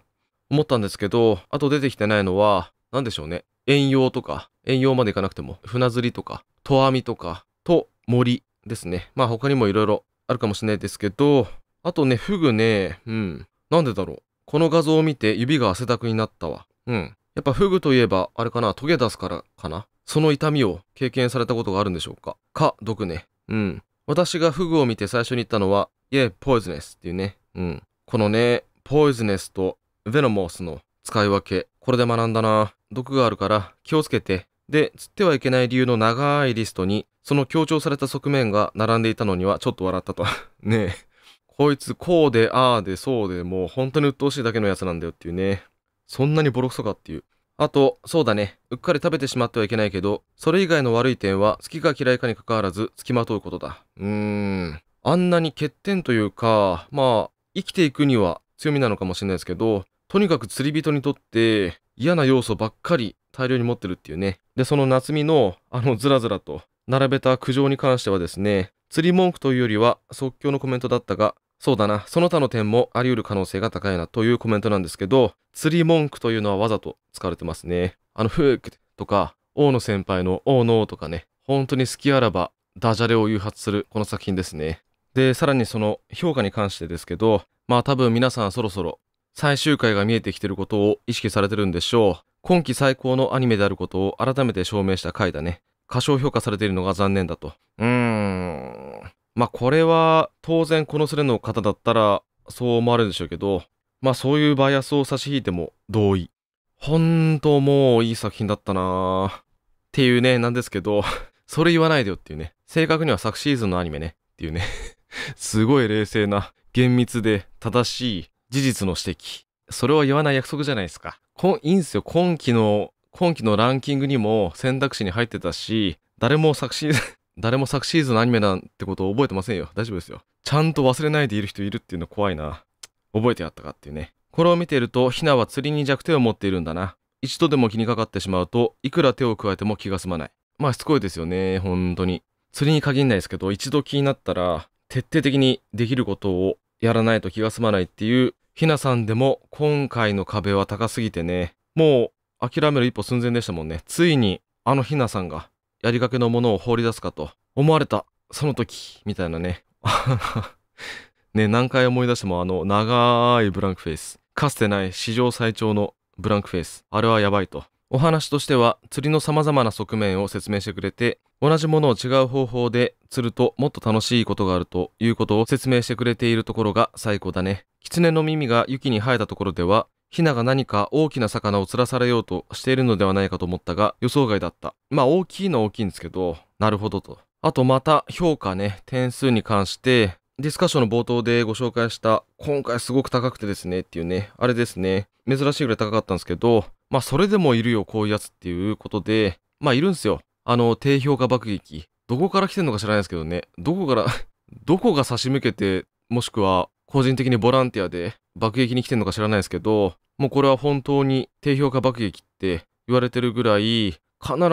思ったんですけど、あと出てきてないのは、何でしょうね。遠洋とか、遠洋まで行かなくても、船釣りとか、あ網とか、と森ですね。まあ他にもいろいろあるかもしれないですけど、あとね、フグね、うん。なんでだろう。この画像を見て指が汗だくになったわ。うん。やっぱフグといえば、あれかな、トゲ出すからかな。その痛みを経験されたことがあるんでしょうか。か、毒ね。うん。私がフグを見て最初に言ったのは、イェ a ポイズネスっていうね。うん。このね、ポイズネスとヴェノモースの使い分け。これで学んだな。毒があるから気をつけて。で、釣ってはいけない理由の長いリストに、その強調された側面が並んでいたのにはちょっと笑ったと。ねえ。こいつこうでああでそうでもう本当に鬱陶しいだけのやつなんだよっていうね。そんなにボロクソかっていう。あと、そうだね。うっかり食べてしまってはいけないけど、それ以外の悪い点は、好きか嫌いかにかかわらず、付きまとうことだ。うーん。あんなに欠点というか、まあ、生きていくには強みなのかもしれないですけど、とにかく釣り人にとって嫌な要素ばっかり大量に持ってるっていうね。で、その夏美の、あの、ずらずらと並べた苦情に関してはですね、釣り文句というよりは即興のコメントだったが、そうだな、その他の点もあり得る可能性が高いなというコメントなんですけど、釣り文句というのはわざと使われてますね。あの、フークとか、大野先輩の大野とかね、本当に好きあらばダジャレを誘発するこの作品ですね。で、さらにその評価に関してですけど、まあ多分皆さんそろそろ最終回が見えてきてることを意識されてるんでしょう。今季最高のアニメであることを改めて証明した回だね。過小評価されているのが残念だと。うーん。まあこれは当然このスレの方だったらそう思われるでしょうけど、まあそういうバイアスを差し引いても同意。ほんともういい作品だったなーっていうね、なんですけど、それ言わないでよっていうね。正確には昨シーズンのアニメねっていうね。すごい冷静な、厳密で正しい事実の指摘。それは言わない約束じゃないですか。こいいんすよ。今期の、今期のランキングにも選択肢に入ってたし、誰も昨シーズン誰も昨シーズンのアニメなんてことを覚えてませんよ。大丈夫ですよ。ちゃんと忘れないでいる人いるっていうの怖いな。覚えてやったかっていうね。これを見ていると、ヒナは釣りに弱点を持っているんだな。一度でも気にかかってしまうといくら手を加えても気が済まないまあしつこいですよね本当に釣りに限んないですけど一度気になったら徹底的にできることをやらないと気が済まないっていうひなさんでも今回の壁は高すぎてねもう諦める一歩寸前でしたもんねついにあのひなさんがやりかけのものを放り出すかと思われた、その時、みたいなね。ね、何回思い出してもあの長いブランクフェイス。かつてない史上最長のブランクフェイス。あれはやばいと。お話としては釣りの様々な側面を説明してくれて、同じものを違う方法で釣るともっと楽しいことがあるということを説明してくれているところが最高だね。狐の耳が雪に生えたところでは、ヒナが何か大きな魚を釣らされようとしているのではないかと思ったが、予想外だった。まあ、大きいのは大きいんですけど、なるほどと。あとまた、評価ね、点数に関して、ディスカッションの冒頭でご紹介した、今回すごく高くてですねっていうね、あれですね、珍しいぐらい高かったんですけど、まあそれでもいるよ、こういうやつっていうことで、まあいるんですよ。あの、低評価爆撃。どこから来てんのか知らないですけどね、どこから どこが差し向けて、もしくは個人的にボランティアで爆撃に来てんのか知らないですけど、もうこれは本当に低評価爆撃って言われてるぐらい、必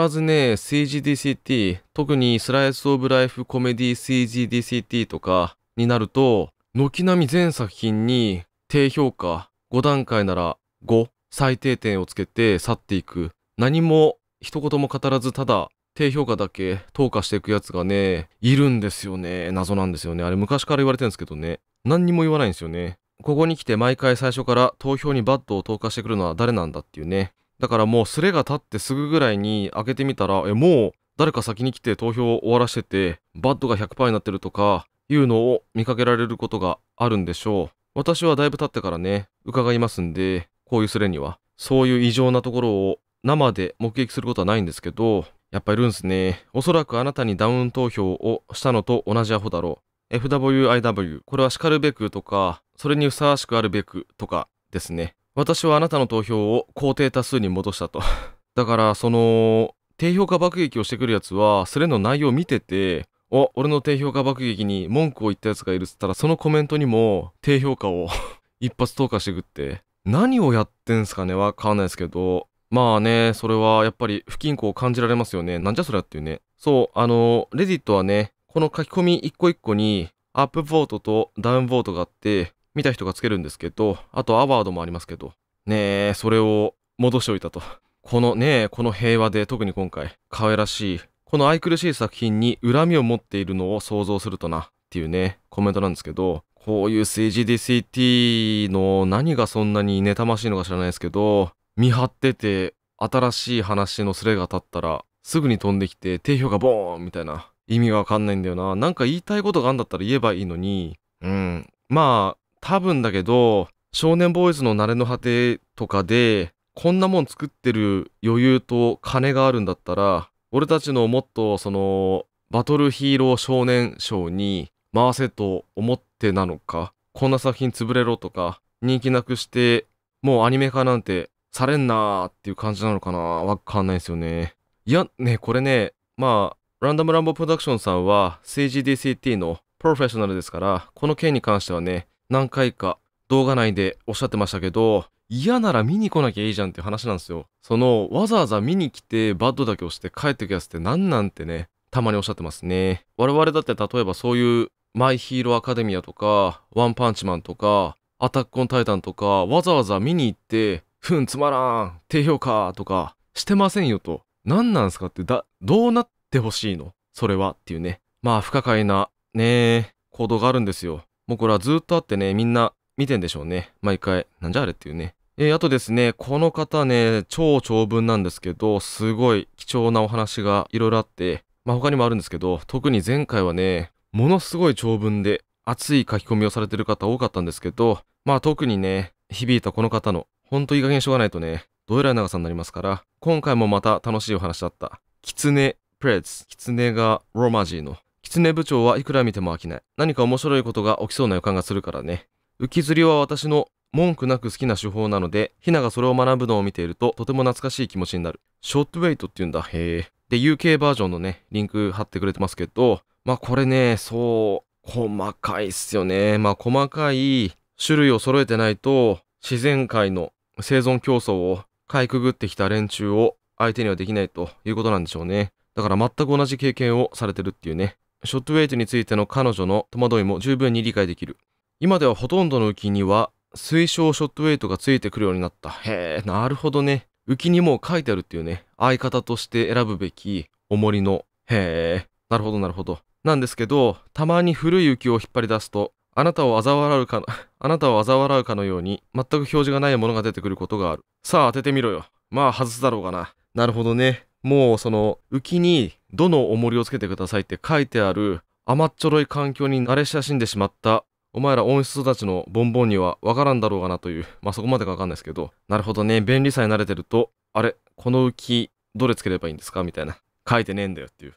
ずね、CGDCT、特にスライスオブライフコメディ CGDCT とかになると、軒並み全作品に低評価5段階なら5最低点をつけて去っていく。何も一言も語らずただ低評価だけ投下していくやつがね、いるんですよね。謎なんですよね。あれ昔から言われてるんですけどね。何にも言わないんですよね。ここに来て毎回最初から投票にバットを投下してくるのは誰なんだっていうね。だからもうスレが立ってすぐぐらいに開けてみたら、え、もう誰か先に来て投票を終わらせてて、バットが100%になってるとか、いうのを見かけられることがあるんでしょう。私はだいぶ経ってからね、伺いますんで、こういうスレには。そういう異常なところを生で目撃することはないんですけど、やっぱいるんすね。おそらくあなたにダウン投票をしたのと同じアホだろう。FWIW、これはしかるべくとか、それにふさわしくあるべくとかですね。私はあなたの投票を肯定多数に戻したと。だから、その、低評価爆撃をしてくるやつは、スレの内容を見てて、お、俺の低評価爆撃に文句を言ったやつがいるっつったら、そのコメントにも低評価を 一発投下してくって、何をやってんすかねわかんないですけど、まあね、それはやっぱり不均衡を感じられますよね。なんじゃそりゃっていうね。そう、あの、レディットはね、この書き込み一個一個に、アップボートとダウンボートがあって、見た人がつけるんですけど、あとアワードもありますけど、ねえ、それを戻しておいたと。このねえ、この平和で、特に今回、可愛らしい、この愛くるしい作品に恨みを持っているのを想像するとな、っていうね、コメントなんですけど、こういう CGDCT の何がそんなに妬ましいのか知らないですけど、見張ってて、新しい話のスレが立ったら、すぐに飛んできて、定評がボーンみたいな、意味わかんないんだよな。なんか言いたいことがあんだったら言えばいいのに、うん。まあ、多分だけど、少年ボーイズの慣れの果てとかで、こんなもん作ってる余裕と金があるんだったら、俺たちのもっとその、バトルヒーロー少年賞に回せと思ってなのか、こんな作品潰れろとか、人気なくして、もうアニメ化なんてされんなーっていう感じなのかなわかんないですよね。いや、ね、これね、まあ、ランダムランボプロダクションさんは CGDCT のプロフェッショナルですから、この件に関してはね、何回か動画内でおっしゃってましたけど、嫌なら見に来なきゃいいじゃんっていう話なんですよ。その、わざわざ見に来てバッドだけ押して帰ってくやつって何なんてね、たまにおっしゃってますね。我々だって例えばそういうマイヒーローアカデミアとか、ワンパンチマンとか、アタックオンタイタンとか、わざわざ見に行って、ふん、つまらん、低評価とか、してませんよと。何なんすかって、だ、どうなって、ってほしいの。それはっていうね。まあ不可解な、ね行動があるんですよ。もうこれはずっとあってね、みんな見てんでしょうね。毎回。なんじゃあれっていうね。えー、あとですね、この方ね、超長文なんですけど、すごい貴重なお話がいろいろあって、まあ他にもあるんですけど、特に前回はね、ものすごい長文で熱い書き込みをされてる方多かったんですけど、まあ特にね、響いたこの方の、ほんといい加減しょうがないとね、どえらい長さになりますから、今回もまた楽しいお話だった。狐プレッツ、キツネがロマジーの。キツネ部長はいくら見ても飽きない。何か面白いことが起きそうな予感がするからね。浮き釣りは私の文句なく好きな手法なので、ヒナがそれを学ぶのを見ているととても懐かしい気持ちになる。ショットウェイトって言うんだ。へえ。で、UK バージョンのね、リンク貼ってくれてますけど、まあこれね、そう、細かいっすよね。まあ細かい種類を揃えてないと、自然界の生存競争をかいくぐってきた連中を相手にはできないということなんでしょうね。だから全く同じ経験をされてるっていうね。ショットウェイトについての彼女の戸惑いも十分に理解できる。今ではほとんどの浮きには推奨ショットウェイトがついてくるようになった。へえ、なるほどね。浮きにも書いてあるっていうね。相方として選ぶべき重りの。へえ、なるほどなるほど。なんですけど、たまに古い浮きを引っ張り出すと、あなたを嘲笑うか、あなたを嘲笑うかのように、全く表示がないものが出てくることがある。さあ当ててみろよ。まあ外すだろうがな。なるほどね。もうその浮きにどの重りをつけてくださいって書いてある甘っちょろい環境に慣れ親しんでしまったお前ら温室たちのボンボンにはわからんだろうがなという、まあ、そこまでかわかんないですけど、なるほどね、便利さに慣れてると、あれ、この浮き、どれつければいいんですかみたいな。書いてねえんだよっていう。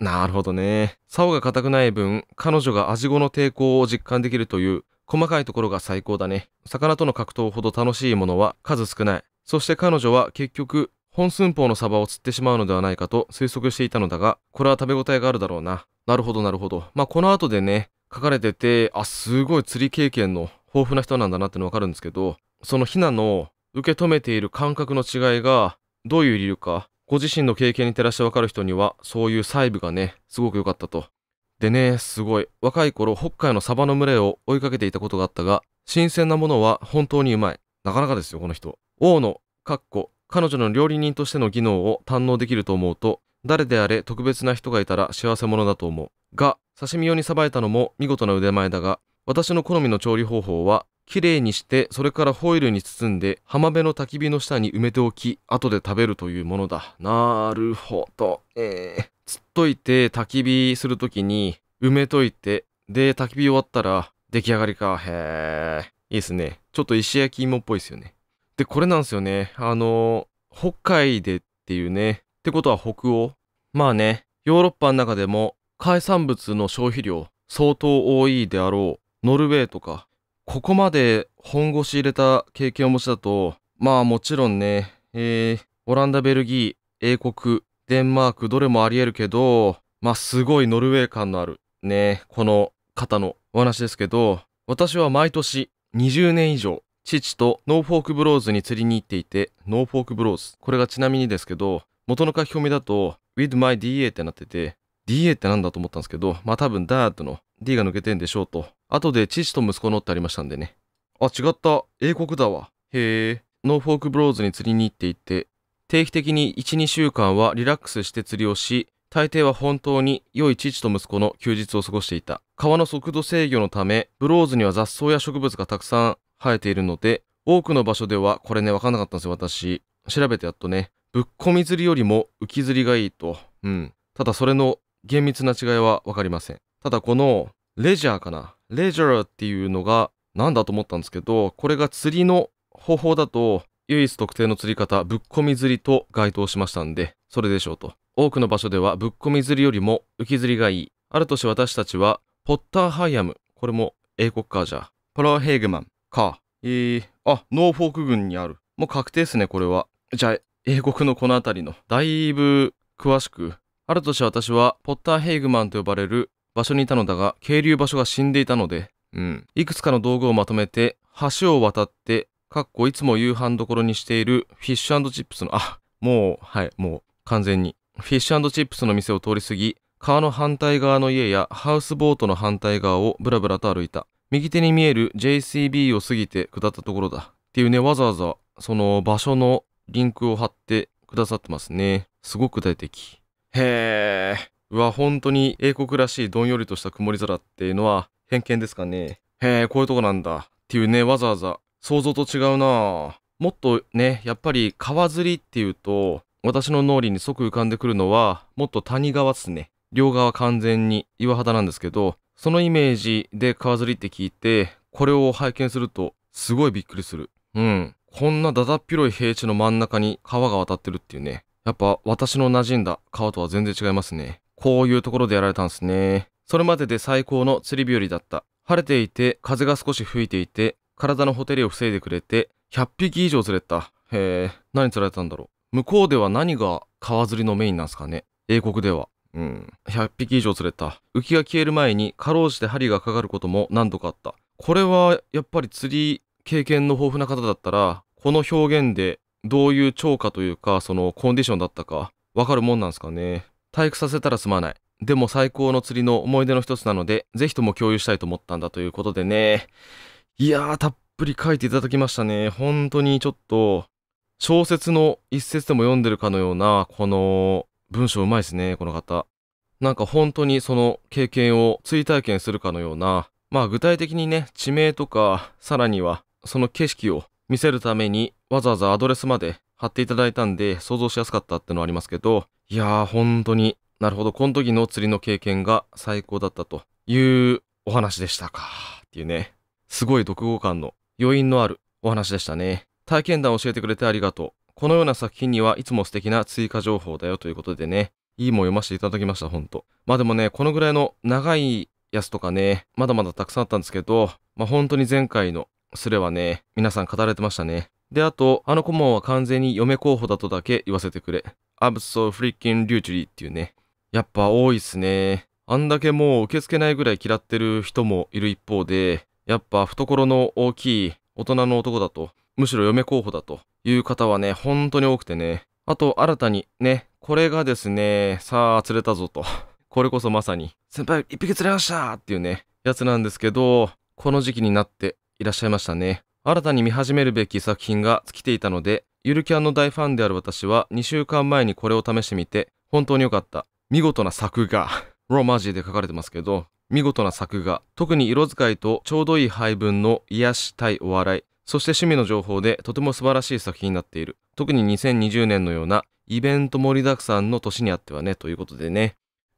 なるほどね。竿が硬くない分、彼女が味後の抵抗を実感できるという、細かいところが最高だね。魚との格闘ほど楽しいものは数少ない。そして彼女は結局、本寸法のサバを釣ってしまうのではないかと推測していたのだが、これは食べ応えがあるだろうな。なるほど、なるほど。まあ、この後でね、書かれてて、あ、すごい釣り経験の豊富な人なんだなってのわかるんですけど、そのヒナの受け止めている感覚の違いが、どういう理由か、ご自身の経験に照らしてわかる人には、そういう細部がね、すごく良かったと。でね、すごい。若い頃、北海のサバの群れを追いかけていたことがあったが、新鮮なものは本当にうまい。なかなかですよ、この人。王の、かっこ、彼女の料理人としての技能を堪能できると思うと、誰であれ特別な人がいたら幸せ者だと思う。が、刺身用にさばいたのも見事な腕前だが、私の好みの調理方法は、きれいにして、それからホイルに包んで、浜辺の焚き火の下に埋めておき、後で食べるというものだ。なるほど。ええー、つっといて焚き火するときに、埋めといて、で、焚き火終わったら、出来上がりか。へえ。いいっすね。ちょっと石焼き芋っぽいっすよね。で、これなんですよね。あの、北海でっていうね。ってことは北欧。まあね、ヨーロッパの中でも海産物の消費量相当多いであろうノルウェーとか、ここまで本腰入れた経験を持ちだと、まあもちろんね、えー、オランダ、ベルギー、英国、デンマーク、どれもあり得るけど、まあすごいノルウェー感のある、ね、この方のお話ですけど、私は毎年20年以上父とノーフォークブローズに釣りに行っていて、ノーフォークブローズ。これがちなみにですけど、元の書き込みだと、with my DA ってなってて、DA ってなんだと思ったんですけど、まあ多分 d a d の D が抜けてんでしょうと。後で父と息子のってありましたんでね。あ、違った。英国だわ。へえ。ノーフォークブローズに釣りに行っていて、定期的に1、2週間はリラックスして釣りをし、大抵は本当に良い父と息子の休日を過ごしていた。川の速度制御のため、ブローズには雑草や植物がたくさん生えているので、多くの場所では、これね、わかんなかったんですよ、私。調べてやっとね、ぶっこみ釣りよりも浮き釣りがいいと。うん。ただ、それの厳密な違いは分かりません。ただ、この、レジャーかな。レジャーっていうのが、何だと思ったんですけど、これが釣りの方法だと、唯一特定の釣り方、ぶっこみ釣りと該当しましたんで、それでしょうと。多くの場所では、ぶっこみ釣りよりも浮き釣りがいい。ある年私たちは、ポッターハイアム、これも英国カージャー、ポロヘイグマン、か。えー、あ、ノーフォーク軍にある。もう確定ですね、これは。じゃあ、英国のこの辺りの、だいぶ詳しく。ある年私は、ポッター・ヘイグマンと呼ばれる場所にいたのだが、渓流場所が死んでいたので、うん。いくつかの道具をまとめて、橋を渡って、かっこいつも夕飯どころにしているフィッシュチップスの、あ、もう、はい、もう、完全に。フィッシュチップスの店を通り過ぎ、川の反対側の家やハウスボートの反対側をブラブラと歩いた。右手に見える JCB を過ぎて下ったところだっていうね、わざわざその場所のリンクを貼ってくださってますね。すごく大敵。的。へえ。うわ、本当に英国らしいどんよりとした曇り空っていうのは偏見ですかね。へえ、こういうとこなんだ。っていうね、わざわざ想像と違うなもっとね、やっぱり川釣りっていうと、私の脳裏に即浮かんでくるのは、もっと谷川っすね。両側完全に岩肌なんですけど、そのイメージで川釣りって聞いて、これを拝見すると、すごいびっくりする。うん。こんなだだっ広い平地の真ん中に川が渡ってるっていうね。やっぱ私の馴染んだ川とは全然違いますね。こういうところでやられたんすね。それまでで最高の釣り日和だった。晴れていて、風が少し吹いていて、体のほてりを防いでくれて、100匹以上釣れた。へえ、何釣られたんだろう。向こうでは何が川釣りのメインなんすかね。英国では。うん。100匹以上釣れた。浮きが消える前にかろうじて針がかかることも何度かあった。これはやっぱり釣り経験の豊富な方だったら、この表現でどういう超過というか、そのコンディションだったか、わかるもんなんすかね。退屈させたらすまない。でも最高の釣りの思い出の一つなので、ぜひとも共有したいと思ったんだということでね。いやー、たっぷり書いていただきましたね。本当にちょっと、小説の一節でも読んでるかのような、この文章うまいですね、この方。なんか本当にその経験を追体験するかのような、まあ具体的にね、地名とか、さらにはその景色を見せるためにわざわざアドレスまで貼っていただいたんで想像しやすかったってのはありますけど、いやー本当になるほど、この時の釣りの経験が最高だったというお話でしたか。っていうね、すごい独語感の余韻のあるお話でしたね。体験談教えてくれてありがとう。このような作品にはいつも素敵な追加情報だよということでね、いいも読ませていただきました、ほんと。まあでもね、このぐらいの長いやつとかね、まだまだたくさんあったんですけど、まあ本当に前回のスレはね、皆さん語られてましたね。で、あと、あの顧問は完全に嫁候補だとだけ言わせてくれ。アブソフリッキン・リューチュリーっていうね。やっぱ多いっすね。あんだけもう受け付けないぐらい嫌ってる人もいる一方で、やっぱ懐の大きい大人の男だとむしろ嫁候補だという方はね、本当に多くてね。あと、新たにね、これがですね、さあ、釣れたぞと。これこそまさに、先輩、一匹釣れましたっていうね、やつなんですけど、この時期になっていらっしゃいましたね。新たに見始めるべき作品が尽きていたので、ゆるキャンの大ファンである私は2週間前にこれを試してみて、本当に良かった。見事な作画。ローマ字で書かれてますけど、見事な作画。特に色使いとちょうどいい配分の癒したいお笑い。そして趣味の情報でとても素晴らしい作品になっている。特に2020年のようなイベント盛りだくさんの年にあってはね、ということでね。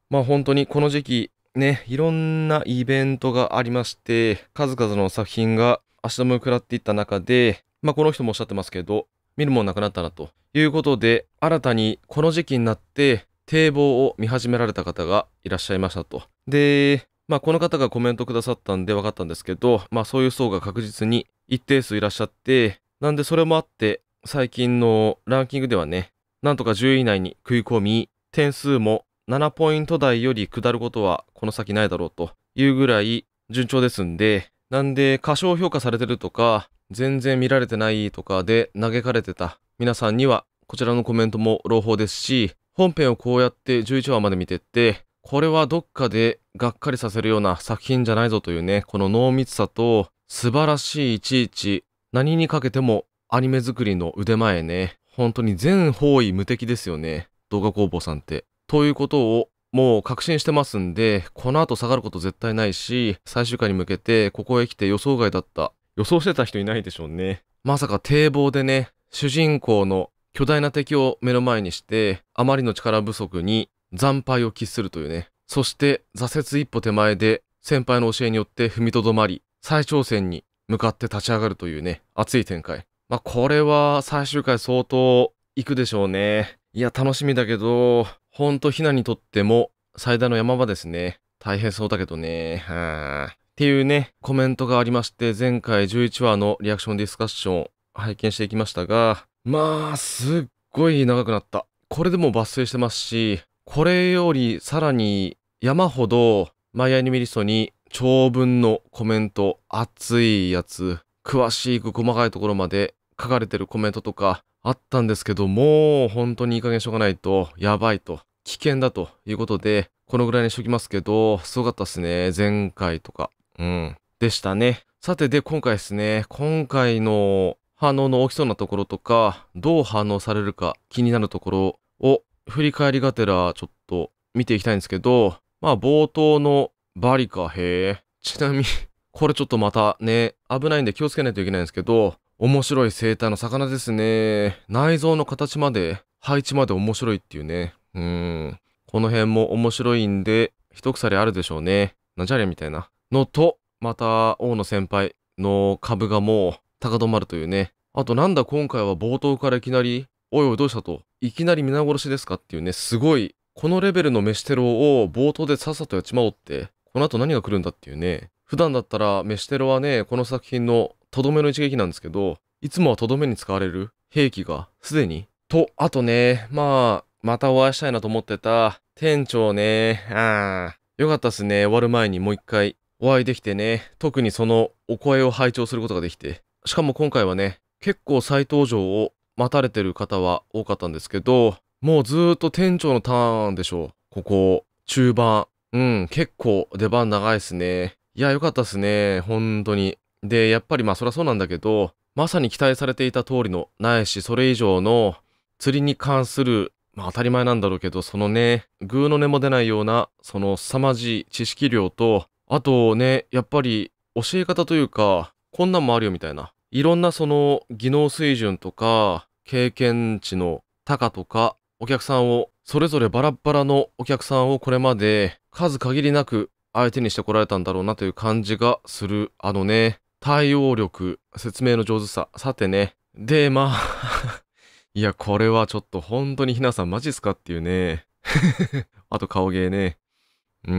まあ本当にこの時期、ね、いろんなイベントがありまして、数々の作品が足止めを食らっていった中で、まあこの人もおっしゃってますけど、見るもんなくなったなということで、新たにこの時期になって堤防を見始められた方がいらっしゃいましたと。で、まあ、この方がコメントくださったんで分かったんですけど、まあ、そういう層が確実に一定数いらっしゃって、なんでそれもあって、最近のランキングではね、なんとか10位以内に食い込み、点数も7ポイント台より下ることはこの先ないだろうというぐらい順調ですんで、なんで過小評価されてるとか、全然見られてないとかで嘆かれてた皆さんには、こちらのコメントも朗報ですし、本編をこうやって11話まで見てって、これはどっかでがっかりさせるような作品じゃないぞというね、この濃密さと素晴らしいいちいち、何にかけてもアニメ作りの腕前ね、本当に全方位無敵ですよね、動画工房さんって。ということをもう確信してますんで、この後下がること絶対ないし、最終回に向けてここへ来て予想外だった。予想してた人いないでしょうね。まさか堤防でね、主人公の巨大な敵を目の前にして、あまりの力不足に惨敗を喫するというね。そして挫折一歩手前で先輩の教えによって踏みとどまり、再挑戦に向かって立ち上がるというね、熱い展開。まあ、これは最終回相当行くでしょうね。いや、楽しみだけど、ほんとひなにとっても最大の山場ですね。大変そうだけどね。はっていうね、コメントがありまして、前回11話のリアクションディスカッション拝見していきましたが、まあ、すっごい長くなった。これでも抜粋してますし、これよりさらに山ほどマイアニメリストに長文のコメント、熱いやつ、詳しく細かいところまで書かれてるコメントとかあったんですけど、もう本当にいい加減しとかないと、やばいと、危険だということで、このぐらいにしときますけど、すごかったっすね。前回とか。うん。でしたね。さてで、今回ですね。今回の反応の大きそうなところとか、どう反応されるか気になるところを振り返りがてらちょっと見ていきたいんですけど、まあ冒頭のバリカへちなみに これちょっとまたね、危ないんで気をつけないといけないんですけど、面白い生態の魚ですね。内臓の形まで、配置まで面白いっていうね。うん。この辺も面白いんで、一鎖あるでしょうね。なんじゃれみたいな。のと、また、大野先輩の株がもう高止まるというね。あとなんだ今回は冒頭からいきなりおいおいどうしたと、いきなり皆殺しですかっていうね、すごい、このレベルの飯テロを冒頭でさっさとやっちまおうって、この後何が来るんだっていうね、普段だったら飯テロはね、この作品のとどめの一撃なんですけど、いつもはとどめに使われる兵器がすでに。と、あとね、まあ、またお会いしたいなと思ってた店長ね、あー。よかったっすね、終わる前にもう一回お会いできてね、特にそのお声を拝聴することができて。しかも今回はね、結構再登場を待たれてる方は多かったんですけど、もうずっと店長のターンでしょう。ここ、中盤。うん、結構出番長いっすね。いや、良かったっすね。本当に。で、やっぱりまあそりゃそうなんだけど、まさに期待されていた通りのないし、それ以上の釣りに関する、まあ当たり前なんだろうけど、そのね、グの根も出ないような、その凄まじい知識量と、あとね、やっぱり教え方というか、こんなんもあるよみたいな。いろんなその技能水準とか経験値の高とかお客さんをそれぞれバラバラのお客さんをこれまで数限りなく相手にしてこられたんだろうなという感じがするあのね対応力説明の上手ささてねでまあ いやこれはちょっと本当にひなさんマジっすかっていうね あと顔芸ねうー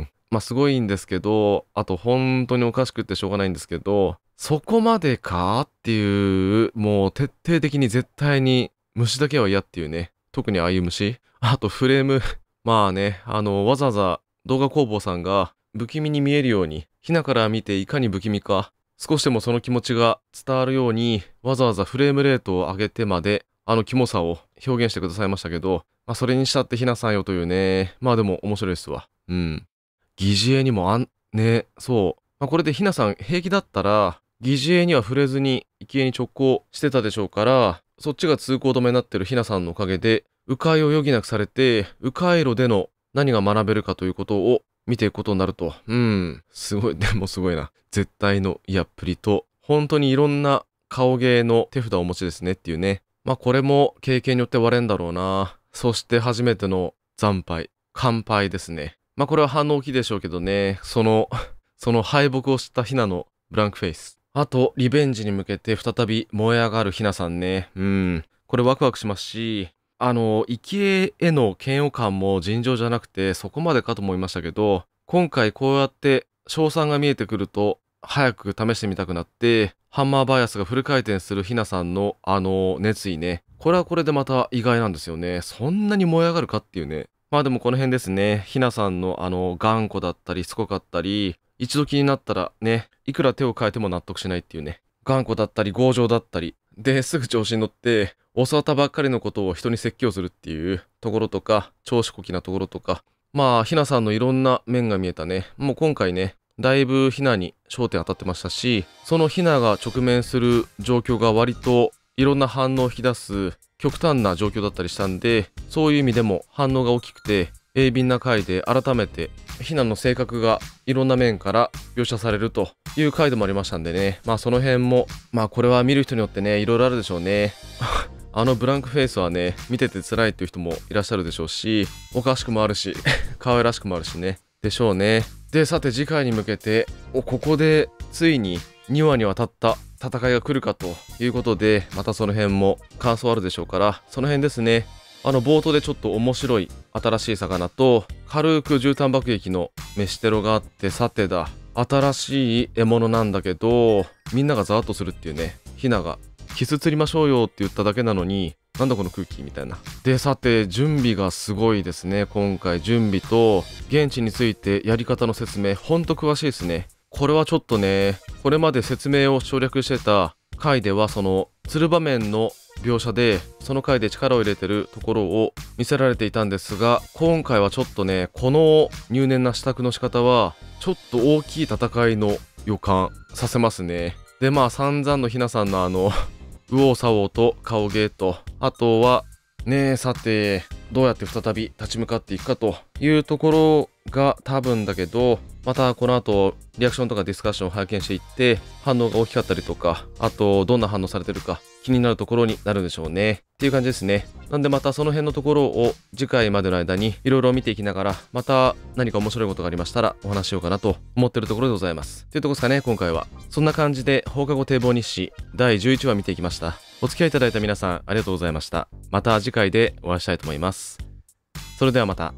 んまあすごいんですけどあと本当におかしくってしょうがないんですけどそこまでかっていう、もう徹底的に絶対に虫だけは嫌っていうね。特にああいう虫。あとフレーム。まあね、あの、わざわざ動画工房さんが不気味に見えるように、ひなから見ていかに不気味か、少しでもその気持ちが伝わるように、わざわざフレームレートを上げてまで、あのキモさを表現してくださいましたけど、まあそれにしたってひなさんよというね、まあでも面白いですわ。うん。疑似絵にもあん、ね、そう。まあこれでひなさん平気だったら、疑似餌には触れずに生き餌に直行してたでしょうからそっちが通行止めになってるひなさんのおかげで迂回を余儀なくされて迂回路での何が学べるかということを見ていくことになるとうんすごい でもすごいな絶対のいやっぷりと本当にいろんな顔芸の手札をお持ちですねっていうねまあこれも経験によって割れんだろうなそして初めての惨敗乾杯ですねまあこれは反応大きいでしょうけどねその その敗北を知ったヒナのブランクフェイスあと、リベンジに向けて再び燃え上がるひなさんね。うん。これワクワクしますし、あの、生きへの嫌悪感も尋常じゃなくて、そこまでかと思いましたけど、今回こうやって賞賛が見えてくると、早く試してみたくなって、ハンマーバイアスがフル回転するひなさんのあの熱意ね。これはこれでまた意外なんですよね。そんなに燃え上がるかっていうね。まあでもこの辺ですね。ひなさんのあの頑固だったりしつこかったり、一度気になったらね、いくら手を変えても納得しないっていうね。頑固だったり、強情だったり、で、すぐ調子に乗って、教わったばっかりのことを人に説教するっていうところとか、調子こきなところとか、まあ、ひなさんのいろんな面が見えたね。もう今回ね、だいぶひなに焦点当たってましたし、そのひなが直面する状況が割といろんな反応を引き出す極端な状況だったりしたんで、そういう意味でも反応が大きくて、鋭敏な回で改めてヒ難の性格がいろんな面から描写されるという回でもありましたんでねまあその辺もまあこれは見る人によってねいろいろあるでしょうね あのブランクフェイスはね見てて辛いっていう人もいらっしゃるでしょうしおかしくもあるし 可愛らしくもあるしねでしょうねでさて次回に向けてここでついに2話にわたった戦いが来るかということでまたその辺も感想あるでしょうからその辺ですねあの冒頭でちょっと面白い新しい魚と軽く絨毯爆撃の飯テロがあってさてだ新しい獲物なんだけどみんながざわっとするっていうねヒナが「キス釣りましょうよ」って言っただけなのになんだこの空気みたいな。で、さて、準備がすごいですね。今回、準備と、現地についてやり方の説明、ほんと詳しいですね。これはちょっとね、これまで説明を省略してた回ではその鶴場面の描写でその回で力を入れてるところを見せられていたんですが今回はちょっとねこの入念な支度の仕方はちょっと大きい戦いの予感させますねでまあ散々のひなさんのあの 右往左往と顔芸とあとはねえさてどうやって再び立ち向かっていくかというところが多分だけど、またこの後、リアクションとかディスカッションを拝見していって、反応が大きかったりとか、あと、どんな反応されてるか、気になるところになるでしょうね。っていう感じですね。なんでまたその辺のところを次回までの間にいろいろ見ていきながら、また何か面白いことがありましたらお話しようかなと思ってるところでございます。っていうとこですかね、今回は。そんな感じで放課後堤防日誌第11話見ていきました。お付き合いいただいた皆さんありがとうございました。また次回でお会いしたいと思います。それではまた。